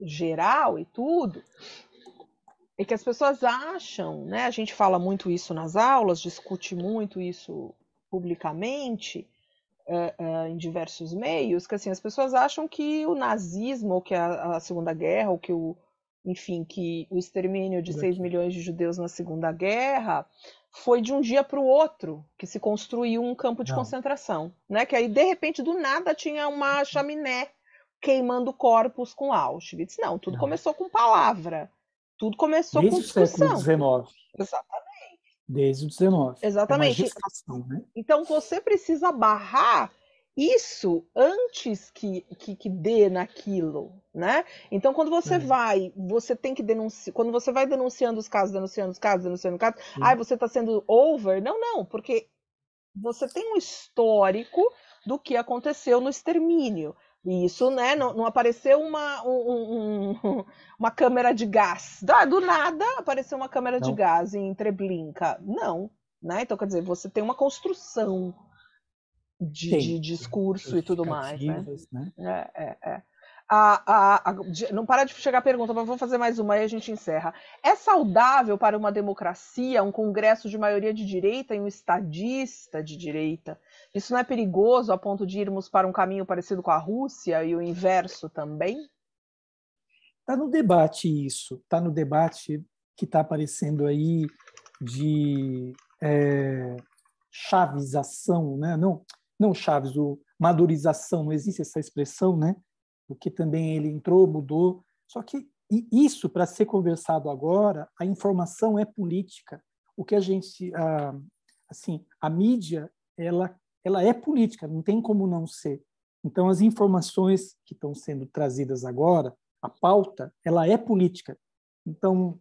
geral e tudo, é que as pessoas acham, né, a gente fala muito isso nas aulas, discute muito isso publicamente, Uh, uh, em diversos meios que assim as pessoas acham que o nazismo ou que a, a, segunda guerra ou que o enfim, que o extermínio de 6 milhões de judeus na Segunda Guerra foi de um dia para o outro que se construiu um campo de Não. concentração, né? Que aí de repente do nada tinha uma uhum. chaminé queimando corpos com Auschwitz. Não, tudo Não. começou com palavra. Tudo começou Desde com discussão. Desde o século XIX. Exatamente. Desde o XIX. É Exatamente. É né? Então você precisa barrar isso antes que, que, que, dê naquilo, né? Então, quando você uhum. vai, você tem que denunciar. Quando você vai denunciando os casos, denunciando os casos, denunciando os casos, uhum. ai, ah, você está sendo over. Não, não, porque você tem um histórico do que aconteceu no extermínio. isso, né? Não, não apareceu uma, um, um, (laughs) uma câmera de gás. Do nada apareceu uma câmera não. de gás em Treblinka. Não, né? Então, quer dizer, você tem uma construção de, de discurso e tudo mais. Né? né? É, é, é. A, a, a, não para de chegar a pergunta, mas vou fazer mais uma e a gente encerra. É saudável para uma democracia, um congresso de maioria de direita e um estadista de direita? Isso não é perigoso a ponto de irmos para um caminho parecido com a Rússia e o inverso também? Está no debate isso, está no debate que está aparecendo aí de é, chavização, né? não, não, Chaves, o madurização, não existe essa expressão, né? Porque também ele entrou, mudou. Só que isso, para ser conversado agora, a informação é política. O que a gente. A, assim, a mídia, ela, ela é política, não tem como não ser. Então, as informações que estão sendo trazidas agora, a pauta, ela é política. Então,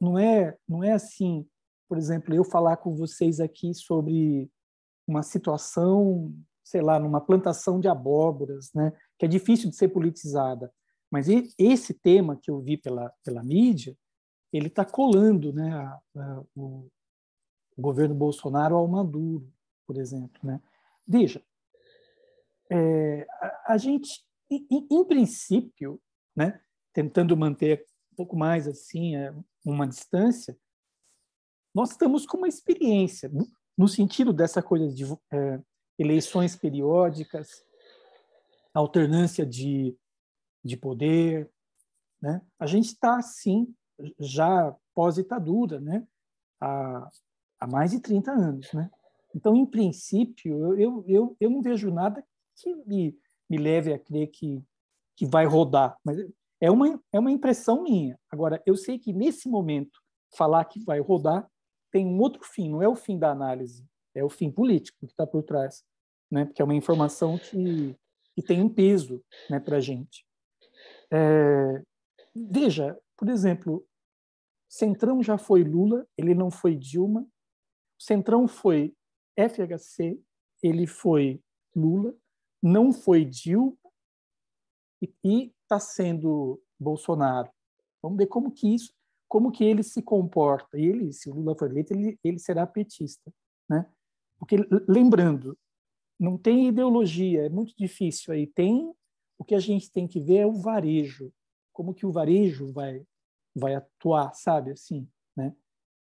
não é, não é assim, por exemplo, eu falar com vocês aqui sobre uma situação, sei lá, numa plantação de abóboras, né? que é difícil de ser politizada. Mas esse tema que eu vi pela, pela mídia, ele está colando né, a, a, o, o governo Bolsonaro ao Maduro, por exemplo. Né? Veja, é, a, a, gente, em, em princípio, né, tentando manter um pouco mais assim é, uma distância, nós estamos com uma experiência no sentido dessa coisa de é, eleições periódicas, alternância de, de poder. Né? A gente está, sim, já pós-ditadura, né? há, há mais de 30 anos. Né? Então, em princípio, eu, eu, eu, eu não vejo nada que me, me leve a crer que, que vai rodar, mas é uma, é uma impressão minha. Agora, eu sei que nesse momento, falar que vai rodar tem um outro fim, não é o fim da análise, é o fim político que está por trás, né? Porque é uma informação que, que tem um peso, né, para a gente. É, veja, por exemplo, Centrão já foi Lula, ele não foi Dilma. Centrão foi FHC, ele foi Lula, não foi Dilma e está sendo Bolsonaro. Vamos ver como que isso como que ele se comporta. Ele, se o Lula for eleito, ele, ele será petista. Né? Porque, lembrando, não tem ideologia, é muito difícil. Aí tem o que a gente tem que ver é o varejo, como que o varejo vai vai atuar, sabe assim, né?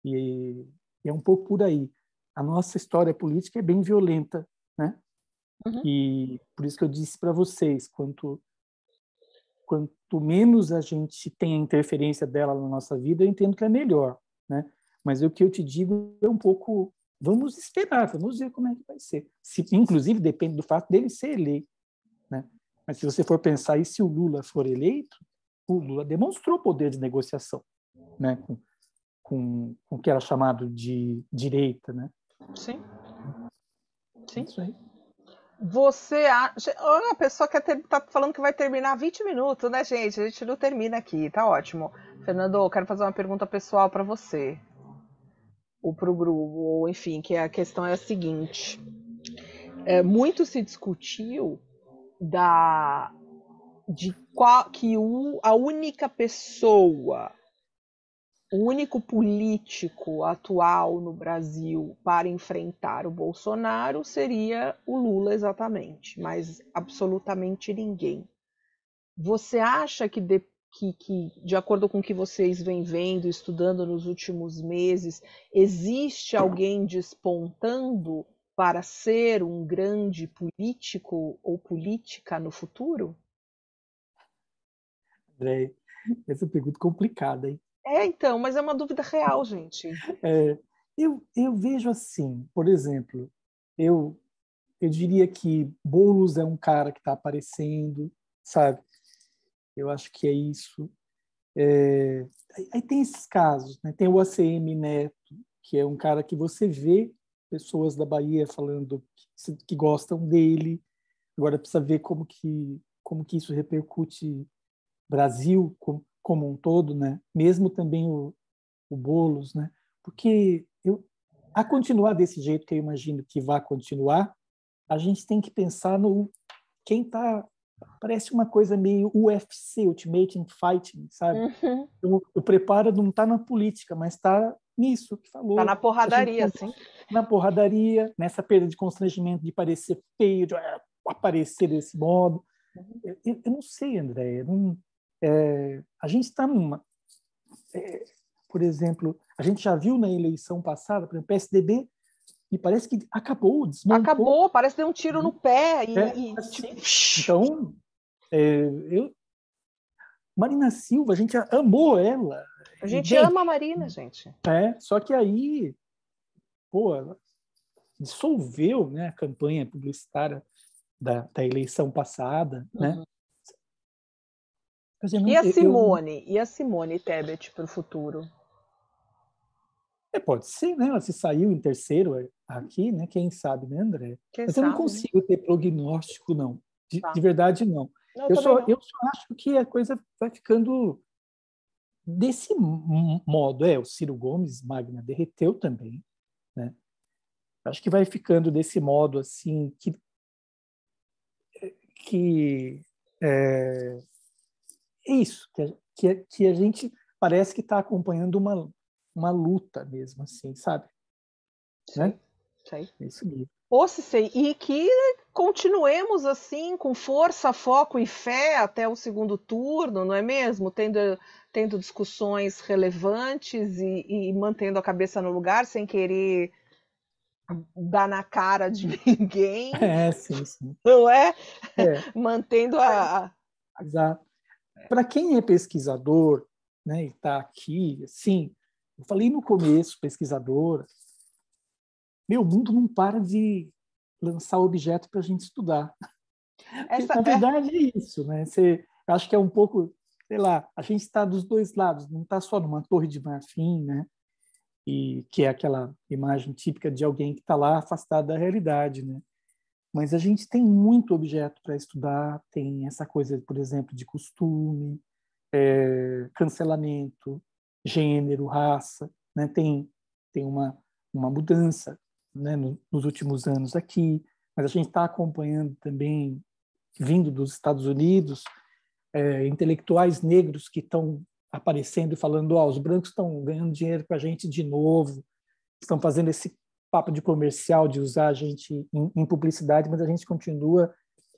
E, e é um pouco por aí. A nossa história política é bem violenta, né? Uhum. E por isso que eu disse para vocês quanto quanto quanto menos a gente tem a interferência dela na nossa vida, eu entendo que é melhor, né? Mas o que eu te digo é um pouco, vamos esperar, vamos ver como é que vai ser. Se, inclusive depende do fato dele ser eleito, né? Mas se você for pensar e se o Lula for eleito, o Lula demonstrou poder de negociação, né? Com, com, com o que era chamado de direita, né? Sim. É Sim. isso aí. Você acha. Olha, a pessoa que tá falando que vai terminar 20 minutos, né, gente? A gente não termina aqui, tá ótimo. Fernando, eu quero fazer uma pergunta pessoal para você. Ou pro grupo, ou enfim, que a questão é a seguinte. É, muito se discutiu da de qual que o, a única pessoa o único político atual no Brasil para enfrentar o Bolsonaro seria o Lula, exatamente, mas absolutamente ninguém. Você acha que, de, que, que, de acordo com o que vocês vêm vendo, estudando nos últimos meses, existe alguém despontando para ser um grande político ou política no futuro? André, essa pergunta é complicada, hein? É, então, mas é uma dúvida real, gente. É, eu, eu vejo assim, por exemplo, eu, eu diria que Boulos é um cara que está aparecendo, sabe? Eu acho que é isso. É, aí tem esses casos, né? tem o ACM Neto, que é um cara que você vê pessoas da Bahia falando que, que gostam dele. Agora precisa ver como que, como que isso repercute Brasil, como, como um todo, né? Mesmo também o, o Bolos, né? Porque eu, a continuar desse jeito que eu imagino que vai continuar, a gente tem que pensar no quem está parece uma coisa meio UFC, Ultimate Fighting, sabe? Uhum. Eu, então, preparo, não está na política, mas está nisso que falou. Está na porradaria, tá sim. Na porradaria, nessa perda de constrangimento de parecer feio, de é, aparecer desse modo. Uhum. Eu, eu não sei, André, não, é, a gente está numa. É, por exemplo, a gente já viu na eleição passada, por exemplo, PSDB, e parece que acabou, desmontou. Acabou, parece que deu um tiro no pé. E, é, e... Tipo, então, é, eu, Marina Silva, a gente amou ela. A gente Bem, ama a Marina, gente. É, só que aí, pô, ela dissolveu né, a campanha publicitária da, da eleição passada, né? uhum. né? não, e a Simone? Eu... E a Simone Tebet para o futuro? É, pode ser, né? Ela se saiu em terceiro é, aqui, né? Quem sabe, né, André? Quem Mas sabe, eu não né? consigo né? ter prognóstico, não. De, tá. de verdade, não. não eu, só, não. eu só acho que a coisa vai ficando desse modo. É, o Ciro Gomes, Magna, derreteu também, né? Acho que vai ficando desse modo, assim, que... É, que é, é isso, que, a, que a gente parece que está acompanhando uma, uma luta mesmo, assim, sabe? Né? Isso é mesmo. Ou se sei, e que continuemos assim, com força, foco e fé até o segundo turno, não é mesmo? Tendo, tendo discussões relevantes e, e mantendo a cabeça no lugar sem querer dar na cara de (laughs) ninguém. É, sim, sim. Não é? é. (laughs) Mantendo a, a. Exato. Para quem é pesquisador, né, e está aqui, sim, eu falei no começo, pesquisador, meu mundo não para de lançar objeto para a gente estudar. Essa... Na é. verdade é isso, né? Você, acho que é um pouco, sei lá, a gente está dos dois lados, não está só numa torre de marfim, né? E que é aquela imagem típica de alguém que está lá afastado da realidade, né? Mas a gente tem muito objeto para estudar, tem essa coisa, por exemplo, de costume, é, cancelamento, gênero, raça, né? tem, tem uma, uma mudança né? no, nos últimos anos aqui, mas a gente está acompanhando também, vindo dos Estados Unidos, é, intelectuais negros que estão aparecendo e falando: oh, os brancos estão ganhando dinheiro com a gente de novo, estão fazendo esse papo de comercial, de usar a gente em, em publicidade, mas a gente continua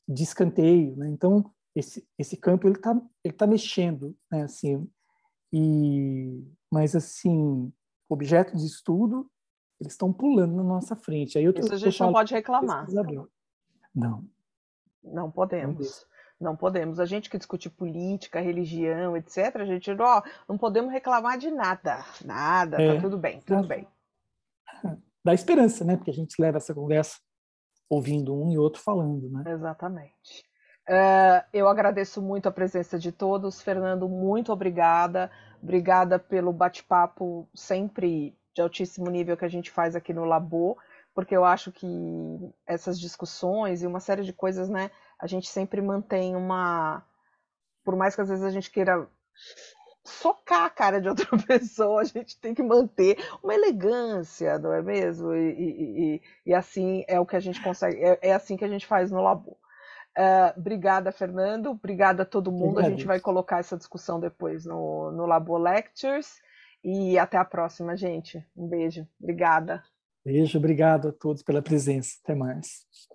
de escanteio. Né? Então, esse, esse campo ele está ele tá mexendo, né? assim, e, mas, assim, objetos de estudo, eles estão pulando na nossa frente. Aí eu tô, a gente não pode reclamar. Não. Não podemos. É não podemos. A gente que discute política, religião, etc., a gente ó, não podemos reclamar de nada. Nada, tá é, tá tudo bem, tudo bem da esperança, né? Porque a gente leva essa conversa ouvindo um e outro falando, né? Exatamente. Uh, eu agradeço muito a presença de todos. Fernando, muito obrigada. Obrigada pelo bate-papo sempre de altíssimo nível que a gente faz aqui no Labo, porque eu acho que essas discussões e uma série de coisas, né? A gente sempre mantém uma. Por mais que às vezes a gente queira socar a cara de outra (laughs) pessoa, a gente tem que manter uma elegância, não é mesmo? E, e, e, e assim é o que a gente consegue, é, é assim que a gente faz no labor. Uh, é, obrigada, Fernando. Obrigada a todo mundo. Obrigado. A gente vai colocar essa discussão depois no, no Labo Lectures. E até a próxima, gente. Um beijo. Obrigada. Beijo, obrigado a todos pela presença. Até mais.